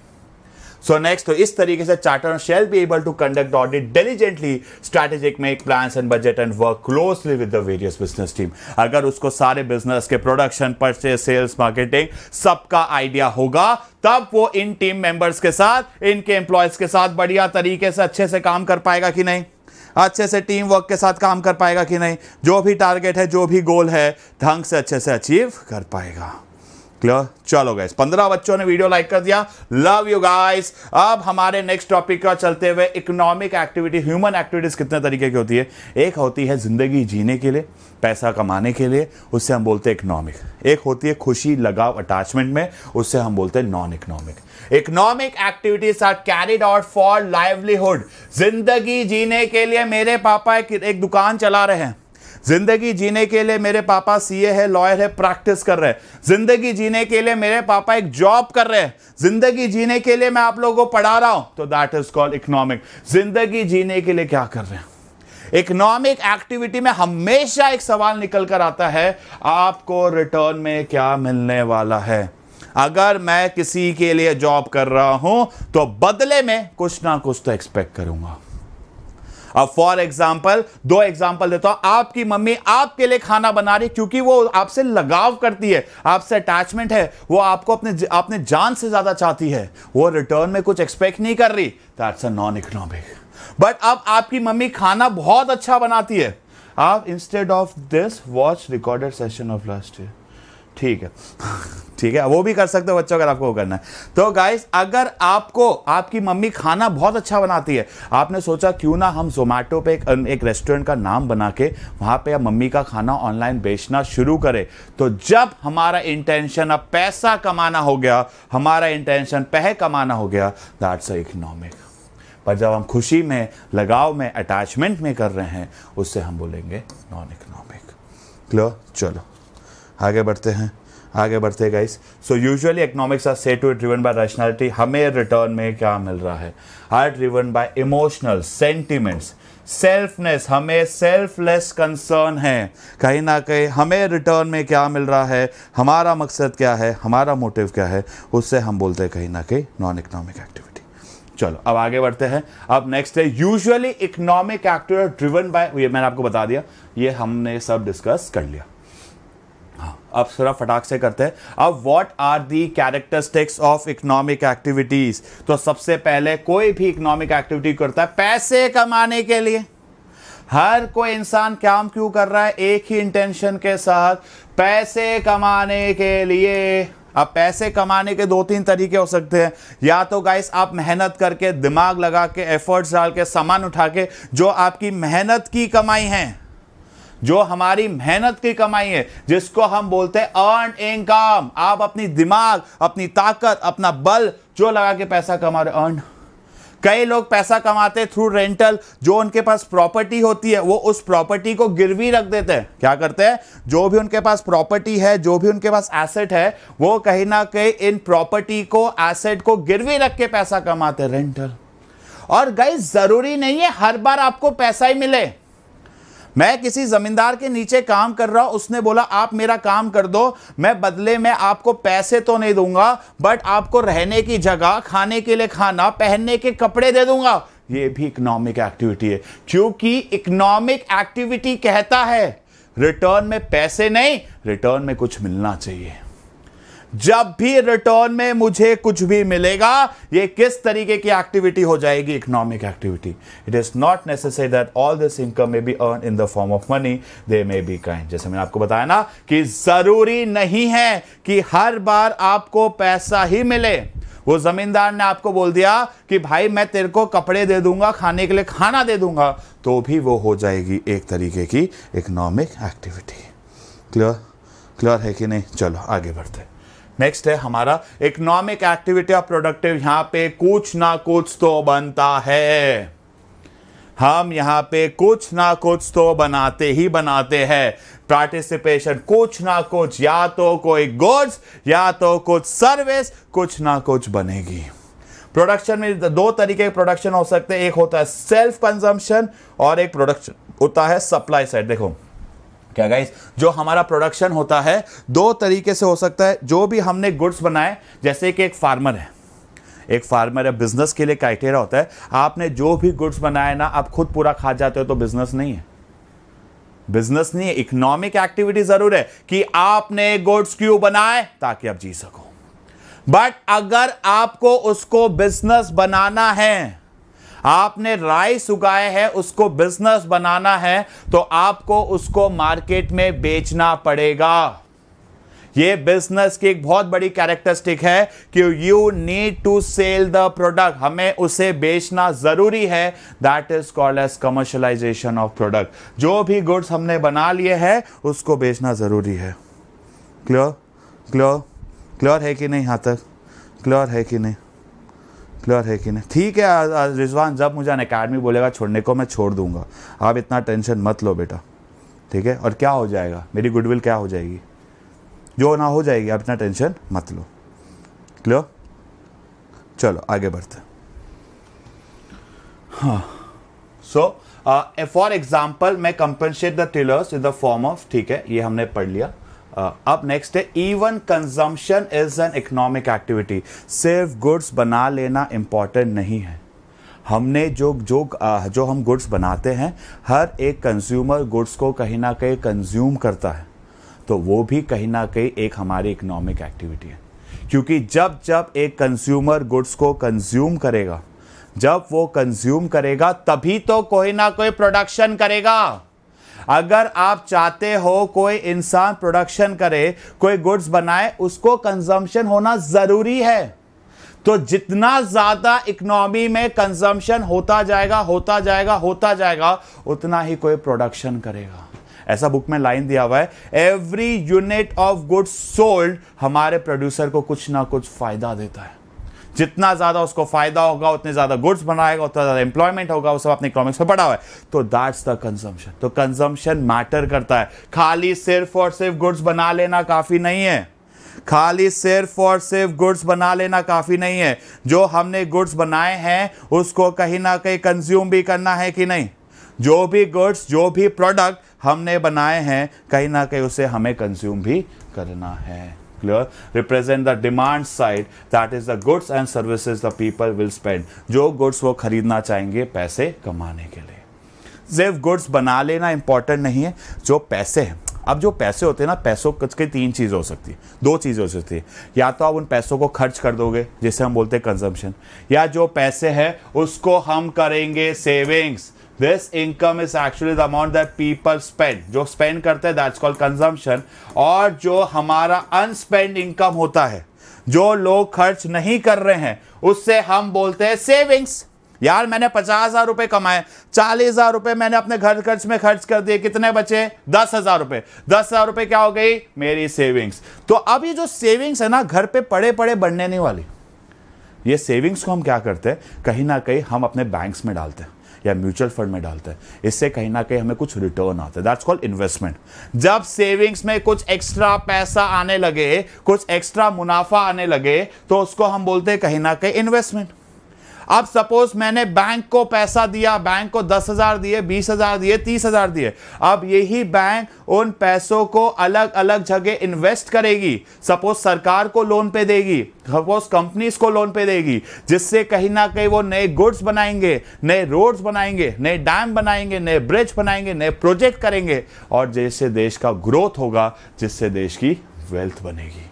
सो नेक्स्ट तो इस तरीके से charter shall be able to conduct audit diligently strategic make plan and budget and work closely with the various business team अगर उसको सारे बिजनेस के प्रोडक्शन परचेज सेल्स मार्केटिंग सबका आइडिया होगा तब वो इन टीम मेंबर्स के साथ इनके एम्प्लॉयज के साथ बढ़िया तरीके से अच्छे से काम कर पाएगा कि नहीं अच्छे से टीम वर्क के साथ काम कर पाएगा कि नहीं जो भी टारगेट है जो भी गोल है ढंग से अच्छे से अचीव कर पाएगा क्लियर चलो गाइस पंद्रह बच्चों ने वीडियो लाइक कर दिया लव यू गाइस अब हमारे नेक्स्ट टॉपिक का चलते हुए इकोनॉमिक एक्टिविटी ह्यूमन एक्टिविटीज कितने तरीके की होती है एक होती है जिंदगी जीने के लिए पैसा कमाने के लिए उससे हम बोलते हैं इकोनॉमिक एक होती है खुशी लगाव अटैचमेंट में उससे हम बोलते हैं non economic economic activities are carried out for livelihood जिंदगी जीने के लिए मेरे पापा एक, एक दुकान चला रहे हैं जिंदगी जीने के लिए मेरे पापा सीए है लॉयर है प्रैक्टिस कर रहे हैं जिंदगी जीने के लिए मेरे पापा एक जॉब कर रहे हैं जिंदगी जीने के लिए मैं आप लोगों को पढ़ा रहा हूं तो दैट इज कॉल्ड इकोनॉमिक जिंदगी जीने के लिए क्या कर रहे हैं इकोनॉमिक एक्टिविटी में हमेशा एक सवाल निकल कर आता है आपको रिटर्न में क्या मिलने वाला है अगर मैं किसी के लिए जॉब कर रहा हूं तो बदले में कुछ ना कुछ तो एक्सपेक्ट करूंगा अब फॉर एग्जाम्पल दो एग्जाम्पल देता हूं आपकी मम्मी आपके लिए खाना बना रही क्योंकि वो आपसे लगाव करती है आपसे अटैचमेंट है वो आपको अपने अपने जान से ज्यादा चाहती है वो रिटर्न में कुछ एक्सपेक्ट नहीं कर रही that's a non economic but अब आपकी मम्मी खाना बहुत अच्छा बनाती है आप instead of this watch recorded session of last year ठीक है ठीक है वो भी कर सकते हो बच्चों अगर आपको वो करना है तो गाइस अगर आपको आपकी मम्मी खाना बहुत अच्छा बनाती है आपने सोचा क्यों ना हम जोमेटो पे एक, एक रेस्टोरेंट का नाम बना के वहां पे मम्मी का खाना ऑनलाइन बेचना शुरू करें तो जब हमारा इंटेंशन अब पैसा कमाना हो गया हमारा इंटेंशन पह कमाना हो गया दैट्स इकोनॉमिक पर जब हम खुशी में लगाव में अटैचमेंट में कर रहे हैं उससे हम बोलेंगे नॉन इकोनॉमिक क्लियर चलो आगे बढ़ते हैं आगे बढ़ते हैं guys so usually economics are say to driven by rationality हमें रिटर्न में क्या मिल रहा है are driven by emotional sentiments selfness हमें सेल्फलेस कंसर्न है कहीं ना कहीं हमें रिटर्न में क्या मिल रहा है हमारा मकसद क्या है हमारा मोटिव क्या है उससे हम बोलते हैं कहीं ना कहीं नॉन इकोनॉमिक एक्टिविटी चलो अब आगे बढ़ते हैं अब नेक्स्ट है usually economic actor driven by ये मैंने आपको बता दिया ये हमने सब डिस्कस कर लिया आप सिर्फ फटाक से करते हैं अब what are the characteristics of economic activities तो सबसे पहले कोई भी इकोनॉमिक एक्टिविटी करता है पैसे कमाने के लिए हर कोई इंसान काम क्यों कर रहा है एक ही इंटेंशन के साथ पैसे कमाने के लिए अब पैसे कमाने के दो तीन तरीके हो सकते हैं या तो गाइस आप मेहनत करके दिमाग लगा के एफर्ट्स डाल के सामान उठा के जो आपकी मेहनत की कमाई है जो हमारी मेहनत की कमाई है जिसको हम बोलते हैं अर्न इनकम आप अपनी दिमाग अपनी ताकत अपना बल जो लगा के पैसा कमा रहे अर्न कई लोग पैसा कमाते थ्रू रेंटल जो उनके पास प्रॉपर्टी होती है वो उस प्रॉपर्टी को गिरवी रख देते हैं क्या करते हैं जो भी उनके पास प्रॉपर्टी है जो भी उनके पास एसेट है वो कहीं ना कहीं इन प्रॉपर्टी को एसेट को गिरवी रख के पैसा कमाते हैं रेंटल और गई जरूरी नहीं है हर बार आपको पैसा ही मिले मैं किसी जमींदार के नीचे काम कर रहा हूं उसने बोला आप मेरा काम कर दो मैं बदले में आपको पैसे तो नहीं दूंगा बट आपको रहने की जगह खाने के लिए खाना पहनने के कपड़े दे दूंगा ये भी इकोनॉमिक एक्टिविटी है क्योंकि इकोनॉमिक एक्टिविटी कहता है रिटर्न में पैसे नहीं रिटर्न में कुछ मिलना चाहिए जब भी रिटर्न में मुझे कुछ भी मिलेगा ये किस तरीके की एक्टिविटी हो जाएगी economic activity it is not necessary that all this income may be earn in the form of money they may be kind जैसे मैंने आपको बताया ना कि जरूरी नहीं है कि हर बार आपको पैसा ही मिले वो जमींदार ने आपको बोल दिया कि भाई मैं तेरे को कपड़े दे दूंगा खाने के लिए खाना दे दूंगा तो भी वो हो जाएगी एक तरीके की इकोनॉमिक एक्टिविटी क्लियर क्लियर है कि नहीं चलो आगे बढ़ते हैं नेक्स्ट है हमारा इकोनॉमिक एक्टिविटी और प्रोडक्टिव यहाँ पे कुछ ना कुछ तो बनता है हम यहाँ पे कुछ ना कुछ तो बनाते ही बनाते हैं पार्टिसिपेशन कुछ ना कुछ या तो कोई गुड्स या तो कुछ सर्विस कुछ ना कुछ बनेगी प्रोडक्शन में दो तरीके के प्रोडक्शन हो सकते हैं एक होता है सेल्फ कंजम्पशन और एक प्रोडक्शन होता है सप्लाई साइड देखो क्या गाइस जो हमारा प्रोडक्शन होता है दो तरीके से हो सकता है जो भी हमने गुड्स बनाए जैसे कि एक फार्मर है एक फार्मर है बिजनेस के लिए क्राइटेरिया होता है आपने जो भी गुड्स बनाए ना आप खुद पूरा खा जाते हो तो बिजनेस नहीं है बिजनेस नहीं है इकोनॉमिक एक्टिविटी जरूर है कि आपने गुड्स क्यों बनाए ताकि आप जी सको बट अगर आपको उसको बिजनेस बनाना है आपने राइस उगाए है उसको बिजनेस बनाना है तो आपको उसको मार्केट में बेचना पड़ेगा ये बिजनेस की एक बहुत बड़ी कैरेक्टरिस्टिक है कि you need to sell the product हमें उसे बेचना जरूरी है that is called as commercialization of product जो भी गुड्स हमने बना लिए हैं उसको बेचना जरूरी है क्लियर क्लियर क्लियर है कि नहीं यहाँ तक क्लियर है कि नहीं क्लियर है कि नहीं ठीक है रिजवान जब मुझे अन अकेडमी बोलेगा छोड़ने को मैं छोड़ दूंगा आप इतना टेंशन मत लो बेटा ठीक है और क्या हो जाएगा मेरी गुडविल क्या हो जाएगी जो ना हो जाएगी आप इतना टेंशन मत लो क्लियर चलो आगे बढ़ते हाँ सो फॉर एग्जाम्पल मैं compensate the tillers in the form of ठीक है ये हमने पढ़ लिया अब uh, नेक्स्ट है even consumption is an economic activity सिर्फ गुड्स बना लेना इंपॉर्टेंट नहीं है हमने जो जो जो हम गुड्स बनाते हैं हर एक कंज्यूमर गुड्स को कहीं ना कहीं कंज्यूम करता है तो वो भी कहीं ना कहीं एक हमारी इकोनॉमिक एक्टिविटी है क्योंकि जब जब एक कंज्यूमर गुड्स को कंज्यूम करेगा जब वो कंज्यूम करेगा तभी तो कोई ना कोई प्रोडक्शन करेगा अगर आप चाहते हो कोई इंसान प्रोडक्शन करे कोई गुड्स बनाए उसको कंजम्पशन होना ज़रूरी है तो जितना ज़्यादा इकोनॉमी में कंजम्पशन होता जाएगा होता जाएगा होता जाएगा उतना ही कोई प्रोडक्शन करेगा ऐसा बुक में लाइन दिया हुआ है every unit of goods sold हमारे प्रोड्यूसर को कुछ ना कुछ फायदा देता है जितना ज्यादा उसको फायदा होगा उतने ज्यादा गुड्स बनाएगा उतना ज्यादा एम्प्लॉयमेंट होगा वो सब अपने इकोनॉमिक्स में बढ़ा हुआ है तो दैट्स द कंजम्पशन तो कंजम्पशन मैटर करता है खाली सिर्फ और सिर्फ गुड्स बना लेना काफी नहीं है खाली सिर्फ और सिर्फ गुड्स बना लेना काफ़ी नहीं है जो हमने गुड्स बनाए हैं उसको कहीं ना कहीं कंज्यूम भी करना है कि नहीं जो भी गुड्स जो भी प्रोडक्ट हमने बनाए हैं कहीं ना कहीं उसे हमें कंज्यूम भी करना है clear represent the demand side that is the goods and services the people will spend जो goods वो खरीदना चाहेंगे पैसे कमाने के लिए सिर्फ गुड्स बना लेना इंपॉर्टेंट नहीं है जो पैसे हैं अब जो पैसे होते हैं ना पैसों के तीन चीज़ हो सकती है दो चीज़ हो सकती है या तो आप उन पैसों को खर्च कर दोगे जिसे हम बोलते हैं कंजम्पशन या जो पैसे हैं उसको हम करेंगे savings this income is actually the amount that people spend जो स्पेंड करते हैं दैट्स कॉल्ड कंजम्पशन और जो हमारा अनस्पेंड इनकम होता है जो लोग खर्च नहीं कर रहे हैं उससे हम बोलते हैं सेविंग्स यार मैंने पचास हजार रुपए कमाए चालीस हजार रुपए मैंने अपने घर खर्च में खर्च कर दिए कितने बचे दस हजार रुपए दस हजार रुपए क्या हो गई मेरी सेविंग्स तो अब ये जो सेविंग्स है ना घर पे पड़े पड़े बढ़ने नहीं वाली ये सेविंग्स को हम क्या करते हैं कहीं ना कहीं हम अपने बैंक्स में डालते हैं या म्यूचुअल फंड में डालते हैं इससे कहीं ना कहीं हमें कुछ रिटर्न आता है दैट्स कॉल्ड इन्वेस्टमेंट जब सेविंग्स में कुछ एक्स्ट्रा पैसा आने लगे कुछ एक्स्ट्रा मुनाफा आने लगे तो उसको हम बोलते हैं कहीं ना कहीं इन्वेस्टमेंट अब सपोज मैंने बैंक को पैसा दिया बैंक को दस हजार दिए बीस हजार दिए तीस हजार दिए अब यही बैंक उन पैसों को अलग अलग जगह इन्वेस्ट करेगी सपोज सरकार को लोन पे देगी सपोज कंपनीज को लोन पे देगी जिससे कहीं ना कहीं वो नए गुड्स बनाएंगे नए रोड्स बनाएंगे नए डैम बनाएंगे नए ब्रिज बनाएंगे नए प्रोजेक्ट करेंगे और जिससे देश का ग्रोथ होगा जिससे देश की वेल्थ बनेगी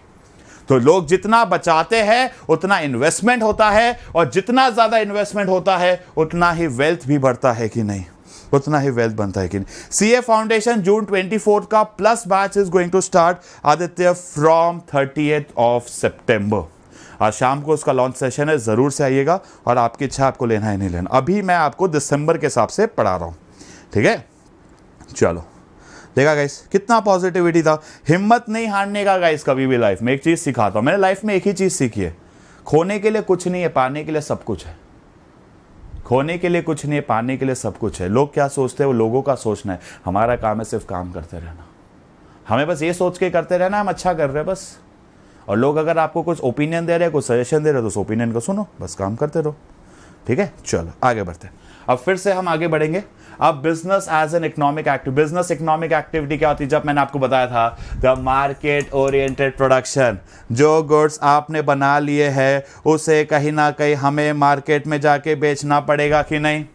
तो लोग जितना बचाते हैं उतना इन्वेस्टमेंट होता है और जितना ज़्यादा इन्वेस्टमेंट होता है उतना ही वेल्थ भी बढ़ता है कि नहीं उतना ही वेल्थ बनता है कि नहीं C A foundation June twenty fourth का plus batch is going to start Aditya from thirty of September आज शाम को उसका लॉन्च सेशन है ज़रूर से आइएगा और आपकी इच्छा आपको लेना है नहीं लेना अभी मैं आपको दिसंबर के हिसाब से पढ़ा रहा हूँ ठीक है चलो देखा गाइस कितना पॉजिटिविटी था हिम्मत नहीं हारने का गाइस कभी भी लाइफ में एक चीज़ सिखाता हूं मैंने लाइफ में एक ही चीज़ सीखी है खोने के लिए कुछ नहीं है पाने के लिए सब कुछ है खोने के लिए कुछ नहीं है पाने के लिए सब कुछ है लोग क्या सोचते हैं वो लोगों का सोचना है हमारा काम है सिर्फ काम करते रहना हमें बस ये सोच के करते रहना हम अच्छा कर रहे हैं बस और लोग अगर आपको कुछ ओपिनियन दे रहे हैं कुछ सजेशन दे रहे हैं तो उस ओपिनियन को सुनो बस काम करते रहो ठीक है चलो आगे बढ़ते अब फिर से हम आगे बढ़ेंगे अब business as an economic active business economic activity क्या होती है जब मैंने आपको बताया था द मार्केट ओरिएंटेड प्रोडक्शन जो गुड्स आपने बना लिए हैं उसे कहीं ना कहीं हमें मार्केट में जाके बेचना पड़ेगा कि नहीं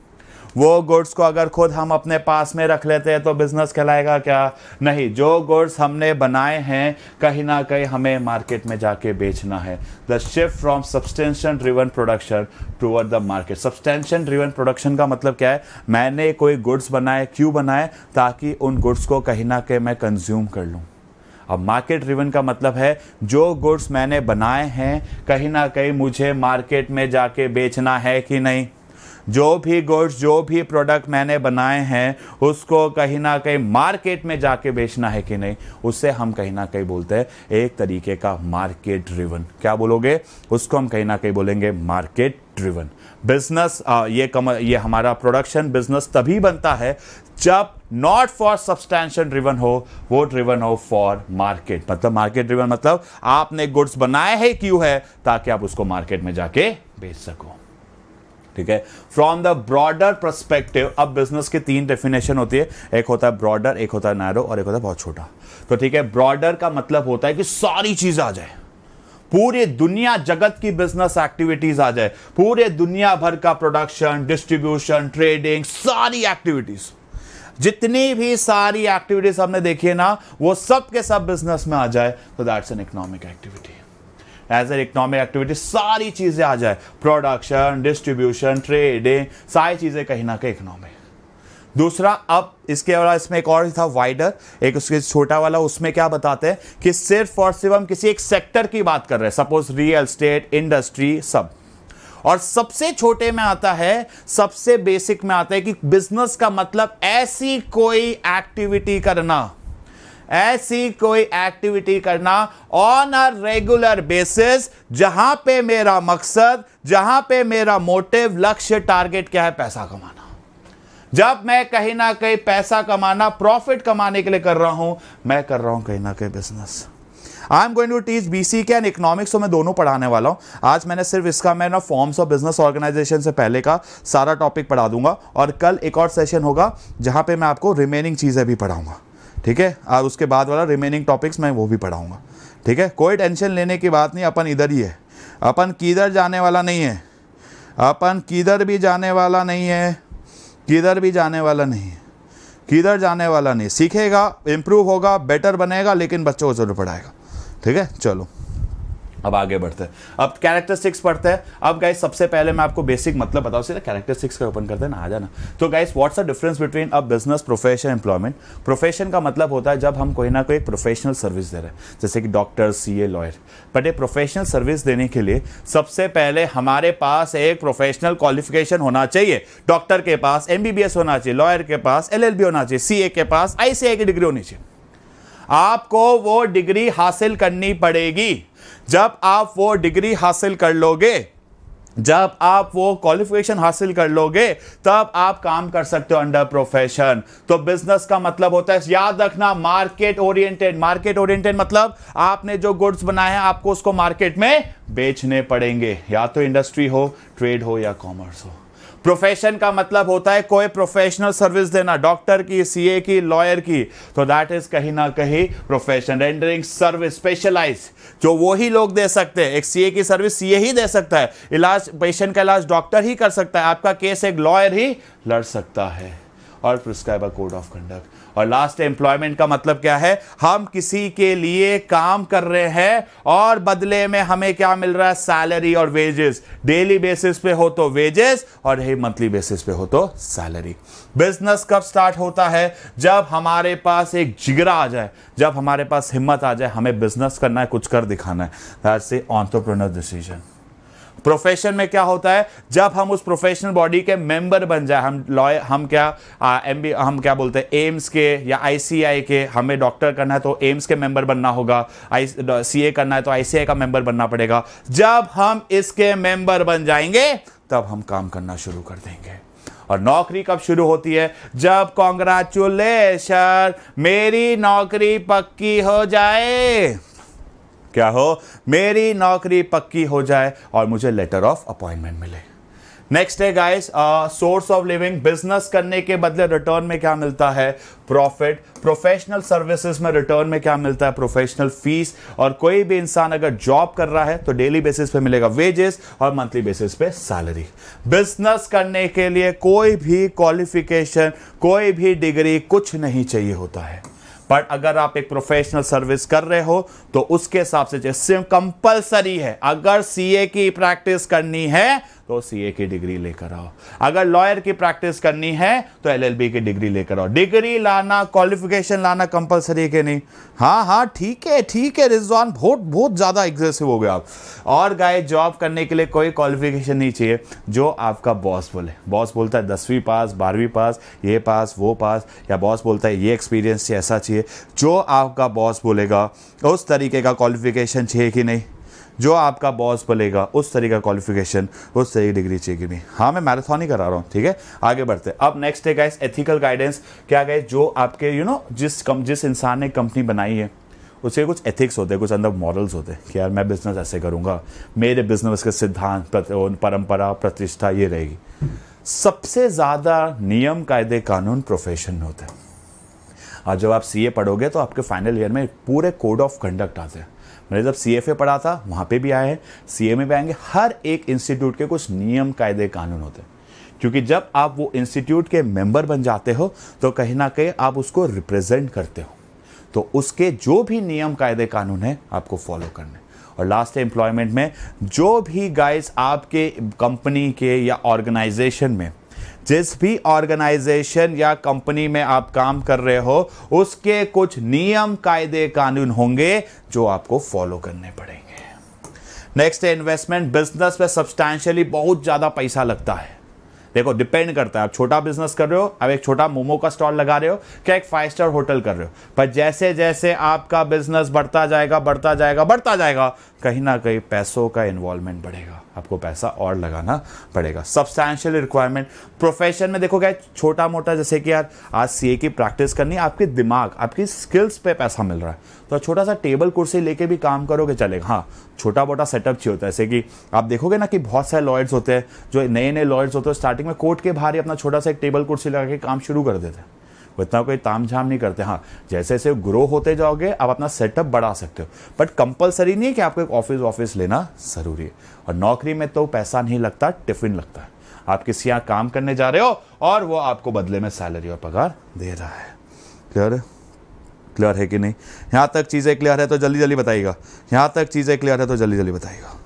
वो गुड्स को अगर खुद हम अपने पास में रख लेते हैं तो बिजनेस कहलाएगा क्या नहीं जो गुड्स हमने बनाए हैं कहीं ना कहीं हमें मार्केट में जाके बेचना है the shift from subsistence driven production toward the market subsistence driven production का मतलब क्या है मैंने कोई गुड्स बनाए क्यों बनाए ताकि उन गुड्स को कहीं ना कहीं मैं कंज्यूम कर लूँ अब मार्केट ड्रिवन का मतलब है जो गुड्स मैंने बनाए हैं कहीं ना कहीं मुझे मार्केट में जाके बेचना है कि नहीं जो भी गुड्स जो भी प्रोडक्ट मैंने बनाए हैं उसको कहीं ना कहीं मार्केट में जाके बेचना है कि नहीं उससे हम कहीं ना कहीं बोलते हैं एक तरीके का मार्केट ड्रिवन क्या बोलोगे उसको हम कहीं ना कहीं बोलेंगे मार्केट ड्रिवन बिजनेस ये कम ये हमारा प्रोडक्शन बिजनेस तभी बनता है जब नॉट फॉर सब्सटैंशन ड्रिवन हो वो ड्रिवन हो फॉर मार्केट मतलब मार्केट ड्रिवन मतलब आपने गुड्स बनाए हैं क्यों है ताकि आप उसको मार्केट में जाके बेच सको ठीक है फ्रॉम द ब्रॉडर परस्पेक्टिव अब बिजनेस की तीन डेफिनेशन होती है एक होता है ब्रॉडर एक होता है नैरो और एक होता है बहुत छोटा तो ठीक है ब्रॉडर का मतलब होता है कि सारी चीज़ आ जाए पूरी दुनिया जगत की बिजनेस एक्टिविटीज आ जाए पूरे दुनिया भर का प्रोडक्शन डिस्ट्रीब्यूशन ट्रेडिंग सारी एक्टिविटीज जितनी भी सारी एक्टिविटीज हमने देखी है ना वो सब के सब बिजनेस में आ जाए तो that's an economic activity as an economic activity सारी चीज़ें आ जाए प्रोडक्शन डिस्ट्रीब्यूशन ट्रेडिंग सारी चीज़ें कहीं ना कहीं इकोनॉमिक दूसरा अब इसके अलावा इसमें एक और था वाइडर एक उसके छोटा वाला उसमें क्या बताते हैं कि सिर्फ और सिर्फ हम किसी एक सेक्टर की बात कर रहे हैं सपोज रियल स्टेट इंडस्ट्री सब और सबसे छोटे में आता है सबसे बेसिक में आता है कि बिजनेस का मतलब ऐसी कोई एक्टिविटी करना ऐसी कोई एक्टिविटी करना ऑन अ रेगुलर बेसिस जहां पे मेरा मकसद जहां पे मेरा मोटिव लक्ष्य टारगेट क्या है पैसा कमाना जब मैं कहीं ना कहीं पैसा कमाना प्रॉफिट कमाने के लिए कर रहा हूं मैं कर रहा हूं कहीं ना कहीं business I am going to teach B C K and economics तो मैं दोनों पढ़ाने वाला हूँ आज मैंने सिर्फ इसका मैं ना फॉर्म्स ऑफ बिजनेस ऑर्गेनाइजेशन से पहले का सारा टॉपिक पढ़ा दूंगा और कल एक और सेशन होगा जहाँ पे मैं आपको रिमेनिंग चीज़ें भी पढ़ाऊंगा ठीक है और उसके बाद वाला रिमेनिंग टॉपिक्स मैं वो भी पढ़ाऊँगा ठीक है कोई टेंशन लेने की बात नहीं अपन इधर ही है अपन किधर जाने वाला नहीं है अपन किधर भी जाने वाला नहीं है किधर भी जाने वाला नहीं है किधर जाने वाला नहीं सीखेगा इम्प्रूव होगा बेटर बनेगा लेकिन बच्चों को जरूर पढ़ाएगा ठीक है चलो अब आगे बढ़ते हैं अब कैरेक्टर सिक्स पढ़ते हैं अब गाइस सबसे पहले मैं आपको बेसिक मतलब बताऊँ सीधा सिक्स का ओपन करते हैं ना आ जाना तो guys what's the difference between a business profession employment profession का मतलब होता है जब हम कोई ना कोई प्रोफेशनल सर्विस दे रहे हैं जैसे कि doctor C A lawyer but एक प्रोफेशनल सर्विस देने के लिए सबसे पहले हमारे पास एक प्रोफेशनल क्वालिफिकेशन होना चाहिए डॉक्टर के पास एम होना चाहिए लॉयर के पास एल होना चाहिए सी के पास आई की डिग्री होनी चाहिए आपको वो डिग्री हासिल करनी पड़ेगी जब आप वो डिग्री हासिल कर लोगे जब आप वो क्वालिफिकेशन हासिल कर लोगे तब आप काम कर सकते हो अंडर प्रोफेशन तो बिजनेस का मतलब होता है याद रखना मार्केट ओरिएंटेड मार्केट ओरिएंटेड मतलब आपने जो गुड्स बनाए हैं आपको उसको मार्केट में बेचने पड़ेंगे या तो इंडस्ट्री हो ट्रेड हो या कॉमर्स हो प्रोफेशन का मतलब होता है कोई प्रोफेशनल सर्विस देना डॉक्टर की सीए की लॉयर की तो दैट इज कहीं ना कहीं प्रोफेशन रेंडरिंग सर्विस स्पेशलाइज जो वो ही लोग दे सकते हैं एक सीए की सर्विस सीए ही दे सकता है इलाज पेशेंट का इलाज डॉक्टर ही कर सकता है आपका केस एक लॉयर ही लड़ सकता है और प्रिस्क्राइबर कोड ऑफ कंडक्ट और लास्ट एम्प्लॉयमेंट का मतलब क्या है हम किसी के लिए काम कर रहे हैं और बदले में हमें क्या मिल रहा है सैलरी और वेजेस डेली बेसिस पे हो तो वेजेस और यही मंथली बेसिस पे हो तो सैलरी बिजनेस कब स्टार्ट होता है जब हमारे पास एक जिगरा आ जाए जब हमारे पास हिम्मत आ जाए हमें बिजनेस करना है कुछ कर दिखाना है दैट्स ए डिसीजन प्रोफेशन में क्या होता है जब हम उस प्रोफेशनल बॉडी के मेंबर बन जाए हम लॉय हम क्या एम बी हम क्या बोलते हैं एम्स के या आई के हमें डॉक्टर करना है तो एम्स के मेंबर बनना होगा आई सी ए करना है तो आई का मेंबर बनना पड़ेगा जब हम इसके मेंबर बन जाएंगे तब हम काम करना शुरू कर देंगे और नौकरी कब शुरू होती है जब कॉन्ग्रेचुलेशन मेरी नौकरी पक्की हो जाए क्या हो मेरी नौकरी पक्की हो जाए और मुझे लेटर ऑफ अपॉइंटमेंट मिले नेक्स्ट है guys source of living business करने के बदले रिटर्न में क्या मिलता है प्रॉफिट प्रोफेशनल सर्विसेज में रिटर्न में क्या मिलता है प्रोफेशनल फीस और कोई भी इंसान अगर जॉब कर रहा है तो डेली बेसिस पे मिलेगा वेजेस और मंथली बेसिस पे सैलरी बिजनेस करने के लिए कोई भी क्वालिफिकेशन कोई भी डिग्री कुछ नहीं चाहिए होता है बट अगर आप एक प्रोफेशनल सर्विस कर रहे हो तो उसके हिसाब से कंपलसरी है अगर सीए की प्रैक्टिस करनी है तो सीए की डिग्री लेकर आओ अगर लॉयर की प्रैक्टिस करनी है तो एलएलबी की डिग्री लेकर आओ डिग्री लाना क्वालिफिकेशन लाना कंपलसरी है कि नहीं हाँ हाँ ठीक है ठीक है रिजवान बहुत बहुत ज़्यादा एग्रेसिव हो गया आप और गाय जॉब करने के लिए कोई क्वालिफिकेशन नहीं चाहिए जो आपका बॉस बोले बॉस बोलता है दसवीं पास बारहवीं पास ये पास वो पास या बॉस बोलता है ये एक्सपीरियंस चाहिए ऐसा चाहिए जो आपका बॉस बोलेगा उस तरीके का क्वालिफिकेशन चाहिए कि नहीं जो आपका बॉस बोलेगा उस तरीके का क्वालिफिकेशन उस तरीके की डिग्री चाहिए नहीं हाँ मैं मैराथन ही करा रहा हूँ ठीक है आगे बढ़ते अब नेक्स्ट है गाइस एथिकल गाइडेंस क्या गए जो आपके यू you नो know, जिस कम जिस इंसान ने कंपनी बनाई है उसके कुछ एथिक्स होते हैं कुछ अंदर मॉरल्स होते हैं कि यार मैं बिजनेस ऐसे करूँगा मेरे बिजनेस के सिद्धांत परंपरा प्रतिष्ठा ये रहेगी सबसे ज़्यादा नियम कायदे कानून प्रोफेशन होते हैं और जब आप सीए पढ़ोगे तो आपके फाइनल ईयर में पूरे कोड ऑफ कंडक्ट आते हैं मैंने जब सी पढ़ा था वहाँ पे भी आए हैं सी ए भी आएंगे हर एक इंस्टीट्यूट के कुछ नियम कायदे कानून होते हैं क्योंकि जब आप वो इंस्टीट्यूट के मेंबर बन जाते हो तो कहीं ना कहीं आप उसको रिप्रेजेंट करते हो तो उसके जो भी नियम कायदे कानून है आपको फॉलो करने और लास्ट एम्प्लॉयमेंट में जो भी गाइस आपके कंपनी के या ऑर्गेनाइजेशन में जिस भी ऑर्गेनाइजेशन या कंपनी में आप काम कर रहे हो उसके कुछ नियम कायदे कानून होंगे जो आपको फॉलो करने पड़ेंगे नेक्स्ट है इन्वेस्टमेंट बिजनेस में सब्सटैंशियली बहुत ज़्यादा पैसा लगता है देखो डिपेंड करता है आप छोटा बिजनेस कर रहे हो अब एक छोटा मोमो का स्टॉल लगा रहे हो क्या एक फाइव स्टार होटल कर रहे हो पर जैसे जैसे आपका बिजनेस बढ़ता जाएगा बढ़ता जाएगा बढ़ता जाएगा कहीं ना कहीं पैसों का इन्वॉल्वमेंट बढ़ेगा आपको पैसा और लगाना पड़ेगा सब्सटैंशियल रिक्वायरमेंट प्रोफेशन में देखो क्या छोटा मोटा जैसे कि यार आज ए की प्रैक्टिस करनी है आपके दिमाग आपकी स्किल्स पे पैसा मिल रहा है तो छोटा सा टेबल कुर्सी लेके भी काम करोगे चलेगा हाँ छोटा मोटा सेटअप चाहिए होता है जैसे कि आप देखोगे ना कि बहुत सारे लॉयर्स होते हैं जो नए नए लॉयर्स होते हैं स्टार्टिंग में कोर्ट के बाहर ही अपना छोटा सा एक टेबल कुर्सी लगा के काम शुरू कर देते हैं उतना कोई ताम झाम नहीं करते हाँ जैसे जैसे ग्रो होते जाओगे आप अपना सेटअप बढ़ा सकते हो बट कंपलसरी नहीं है कि आपको एक ऑफिस ऑफिस लेना ज़रूरी है और नौकरी में तो पैसा नहीं लगता टिफिन लगता है आप किसी यहाँ काम करने जा रहे हो और वो आपको बदले में सैलरी और पगार दे रहा है क्लियर क्लियर है कि नहीं यहाँ तक चीज़ें क्लियर है तो जल्दी जल्दी बताइएगा यहाँ तक चीज़ें क्लियर है तो जल्दी जल्दी बताइएगा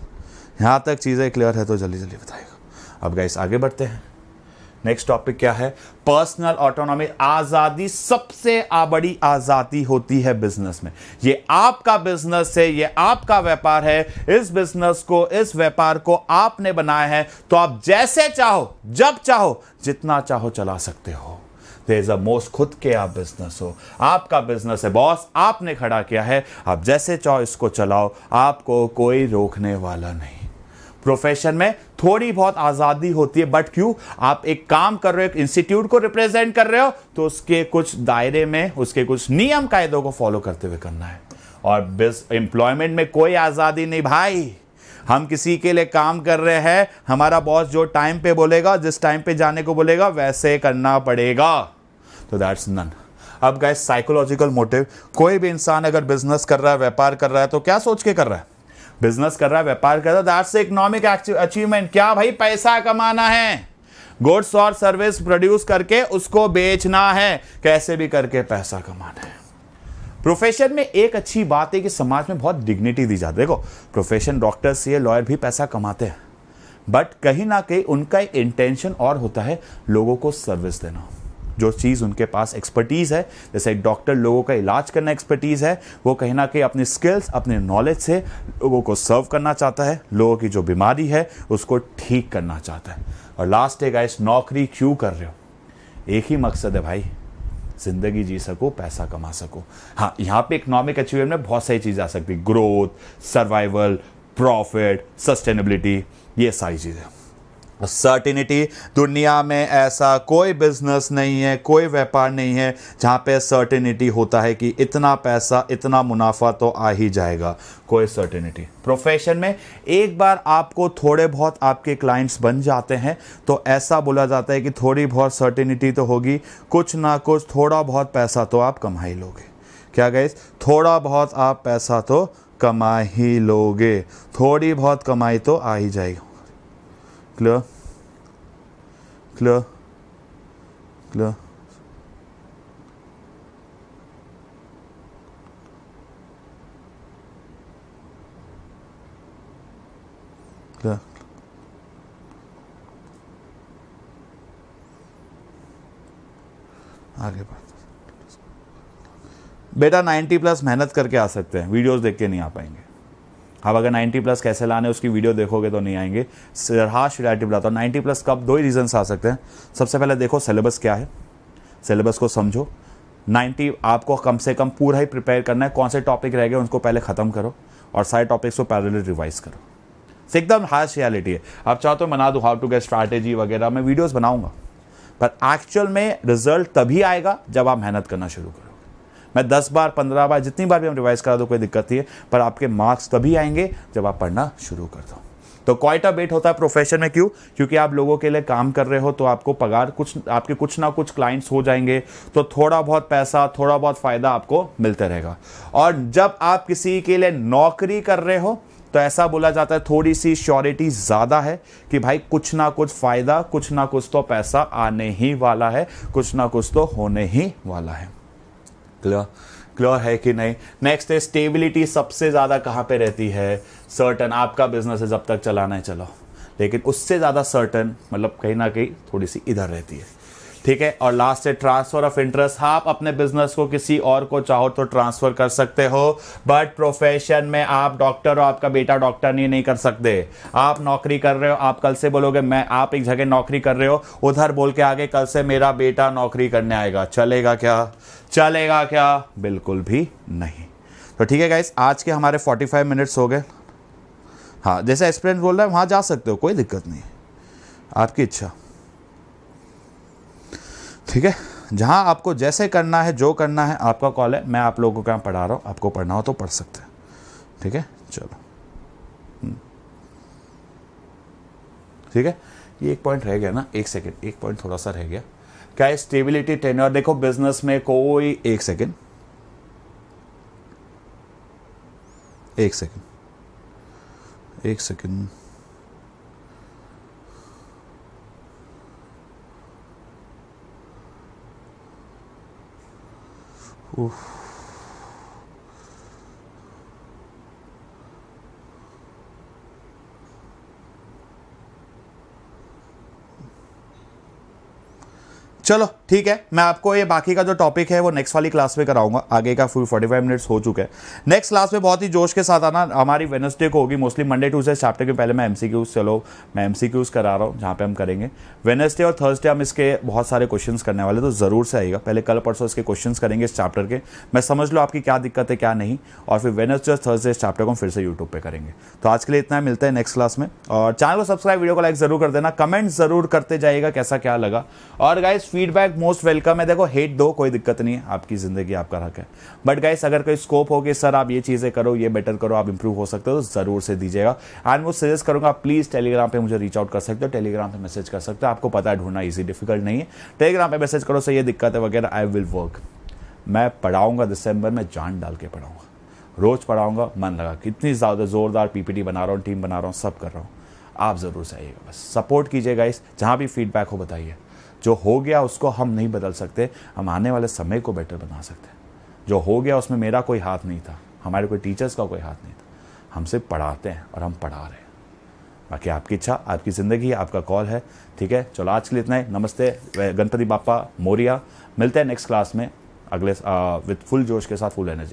यहाँ तक चीज़ें क्लियर है तो जल्दी जल्दी बताइएगा अब गाइस आगे बढ़ते हैं नेक्स्ट टॉपिक क्या है पर्सनल ऑटोनॉमी आज़ादी सबसे आ बड़ी आज़ादी होती है बिजनेस में ये आपका बिजनेस है ये आपका व्यापार है इस बिजनेस को इस व्यापार को आपने बनाया है तो आप जैसे चाहो जब चाहो जितना चाहो चला सकते हो दे इज़ अ मोस्ट खुद के आप बिजनेस हो आपका बिजनेस है बॉस आपने खड़ा किया है आप जैसे चाहो इसको चलाओ आपको कोई रोकने वाला नहीं प्रोफेशन में थोड़ी बहुत आज़ादी होती है बट क्यों आप एक काम कर रहे हो एक इंस्टीट्यूट को रिप्रेजेंट कर रहे हो तो उसके कुछ दायरे में उसके कुछ नियम कायदों को फॉलो करते हुए करना है और बिज एम्प्लॉयमेंट में कोई आज़ादी नहीं भाई हम किसी के लिए काम कर रहे हैं हमारा बॉस जो टाइम पे बोलेगा जिस टाइम पे जाने को बोलेगा वैसे करना पड़ेगा तो दैट्स नन अब गए साइकोलॉजिकल मोटिव कोई भी इंसान अगर बिजनेस कर रहा है व्यापार कर रहा है तो क्या सोच के कर रहा है बिजनेस कर रहा है व्यापार कर रहा है दैट्स इकोनॉमिक अचीवमेंट क्या भाई पैसा कमाना है गुड्स और सर्विस प्रोड्यूस करके उसको बेचना है कैसे भी करके पैसा कमाना है प्रोफेशन में एक अच्छी बात है कि समाज में बहुत डिग्निटी दी जाती है देखो प्रोफेशन डॉक्टर्स ये लॉयर भी पैसा कमाते हैं बट कहीं ना कहीं उनका एक इंटेंशन और होता है लोगों को सर्विस देना जो चीज़ उनके पास एक्सपर्टीज़ है जैसे एक डॉक्टर लोगों का इलाज करना एक्सपर्टीज़ है वो कहीं ना कहीं अपने स्किल्स अपने नॉलेज से लोगों को सर्व करना चाहता है लोगों की जो बीमारी है उसको ठीक करना चाहता है और लास्ट एक गाइस नौकरी क्यों कर रहे हो एक ही मकसद है भाई ज़िंदगी जी सको पैसा कमा सको हाँ यहाँ पे इकोनॉमिक अचीवमेंट में बहुत सारी चीज़ें आ सकती ग्रोथ सर्वाइवल प्रॉफिट सस्टेनेबिलिटी ये सारी चीज़ें सर्टिनिटी दुनिया में ऐसा कोई बिजनेस नहीं है कोई व्यापार नहीं है जहाँ पे सर्टिनिटी होता है कि इतना पैसा इतना मुनाफा तो आ ही जाएगा कोई सर्टिनिटी प्रोफेशन में एक बार आपको थोड़े बहुत आपके क्लाइंट्स बन जाते हैं तो ऐसा बोला जाता है कि थोड़ी बहुत सर्टिनिटी तो होगी कुछ ना कुछ थोड़ा बहुत पैसा तो आप कमा ही लोगे क्या गए थोड़ा बहुत आप पैसा तो कमा ही लोगे थोड़ी बहुत कमाई तो आ ही जाएगी clear clear clear आगे बेटा 90 प्लस मेहनत करके आ सकते हैं वीडियोस देख के नहीं आ पाएंगे अब अगर 90 प्लस कैसे लाने उसकी वीडियो देखोगे तो नहीं आएंगे हाँ रिलेटिव बुलाता हूँ नाइन्टी प्लस कब दो ही रीजन आ सकते हैं सबसे पहले देखो सिलेबस क्या है सिलेबस को समझो 90 आपको कम से कम पूरा ही प्रिपेयर करना है कौन से टॉपिक रह गए उनको पहले ख़त्म करो और सारे टॉपिक्स को पैरेलल रिवाइज करो एकदम हार्श रियलिटी है आप चाहो तो मना दू हाउ टू गेट स्ट्रैटेजी वगैरह मैं वीडियोस बनाऊंगा पर एक्चुअल में रिजल्ट तभी आएगा जब आप मेहनत करना शुरू करो मैं दस बार पंद्रह बार जितनी बार भी हम रिवाइज करा दो कोई दिक्कत नहीं है पर आपके मार्क्स तभी आएंगे जब आप पढ़ना शुरू कर दो तो क्वाइटा बेट होता है प्रोफेशन में क्यों क्योंकि आप लोगों के लिए काम कर रहे हो तो आपको पगार कुछ आपके कुछ ना कुछ क्लाइंट्स हो जाएंगे तो थोड़ा बहुत पैसा थोड़ा बहुत फ़ायदा आपको मिलता रहेगा और जब आप किसी के लिए नौकरी कर रहे हो तो ऐसा बोला जाता है थोड़ी सी श्योरिटी ज़्यादा है कि भाई कुछ ना कुछ फ़ायदा कुछ ना कुछ तो पैसा आने ही वाला है कुछ ना कुछ तो होने ही वाला है क्लियर क्लियर है कि नहीं नेक्स्ट है स्टेबिलिटी सबसे ज़्यादा कहाँ पे रहती है सर्टन आपका बिजनेस है जब तक चलाना है चलो लेकिन उससे ज़्यादा सर्टन मतलब कहीं ना कहीं थोड़ी सी इधर रहती है ठीक है और लास्ट है ट्रांसफर ऑफ इंटरेस्ट आप अपने बिजनेस को किसी और को चाहो तो ट्रांसफर कर सकते हो बट प्रोफेशन में आप डॉक्टर हो आपका बेटा डॉक्टर नहीं, नहीं कर सकते आप नौकरी कर रहे हो आप कल से बोलोगे मैं आप एक जगह नौकरी कर रहे हो उधर बोल के आगे कल से मेरा बेटा नौकरी करने आएगा चलेगा क्या चलेगा क्या बिल्कुल भी नहीं तो ठीक है गाइस आज के हमारे 45 मिनट्स हो गए हाँ जैसे एक्सपीरियंस बोल रहा है वहाँ जा सकते हो कोई दिक्कत नहीं आपकी इच्छा ठीक है जहाँ आपको जैसे करना है जो करना है आपका कॉल है मैं आप लोगों को यहाँ पढ़ा रहा हूँ आपको पढ़ना हो तो पढ़ सकते हैं ठीक है चलो हम्म। ठीक है ये एक पॉइंट रह गया ना एक सेकेंड एक पॉइंट थोड़ा सा रह गया क्या है स्टेबिलिटी टेन्योर देखो बिजनेस में कोई एक सेकेंड एक सेकेंड एक सेकेंड Oof. चलो ठीक है मैं आपको ये बाकी का जो टॉपिक है वो नेक्स्ट वाली क्लास में कराऊंगा आगे का फुल 45 मिनट्स हो चुके हैं नेक्स्ट क्लास में बहुत ही जोश के साथ आना हमारी वेनसडे को होगी मोस्टली मंडे टू से चैप्टर के पहले मैं क्यूज चलो मैं एम करा रहा हूँ जहाँ पर हम करेंगे वेनसडे और थर्सडे हम इसके बहुत सारे क्वेश्चन करने वाले तो ज़रूर से आएगा पहले कल परसों इसके क्वेश्चन करेंगे इस चैप्टर के मैं समझ लो आपकी क्या दिक्कत है क्या नहीं और फिर वेनसडे और थर्सडे इस चैप्टर को हम फिर से यूट्यूब पर करेंगे तो आज के लिए इतना मिलता है नेक्स्ट क्लास में और चैनल को सब्सक्राइब वीडियो को लाइक ज़रूर कर देना कमेंट ज़रूर करते जाइएगा कैसा क्या लगा और गाइज फीडबैक मोस्ट वेलकम है देखो हेट दो कोई दिक्कत नहीं है आपकी ज़िंदगी आपका हक है बट गाइस अगर कोई स्कोप हो कि सर आप ये चीज़ें करो ये बेटर करो आप इंप्रूव हो सकते हो तो ज़रूर से दीजिएगा एंड वो सजेस्ट करूंगा आप प्लीज़ टेलीग्राम पर मुझे रीच आउट कर सकते हो टेलीग्राम पर मैसेज कर सकते हो आपको पता है ढूंढना ईजी डिफिकल्ट नहीं है टेलीग्राम पर मैसेज करो सर ये दिक्कत है वगैरह आई विल वर्क मैं पढ़ाऊंगा दिसंबर में जान डाल के पढ़ाऊंगा रोज़ पढ़ाऊंगा मन लगा कितनी ज़्यादा ज़ोरदार पीपीटी बना रहा हूँ टीम बना रहा हूँ सब कर रहा हूँ आप ज़रूर से आइएगा बस सपोर्ट कीजिएगा इस जहाँ भी फीडबैक हो बताइए जो हो गया उसको हम नहीं बदल सकते हम आने वाले समय को बेटर बना सकते हैं जो हो गया उसमें मेरा कोई हाथ नहीं था हमारे कोई टीचर्स का कोई हाथ नहीं था हमसे पढ़ाते हैं और हम पढ़ा रहे हैं बाकी आपकी इच्छा आपकी ज़िंदगी आपका कॉल है ठीक है चलो आज के लिए इतना ही नमस्ते गणपति बापा मोरिया मिलते हैं नेक्स्ट क्लास में अगले विथ फुल जोश के साथ फुल एनर्जी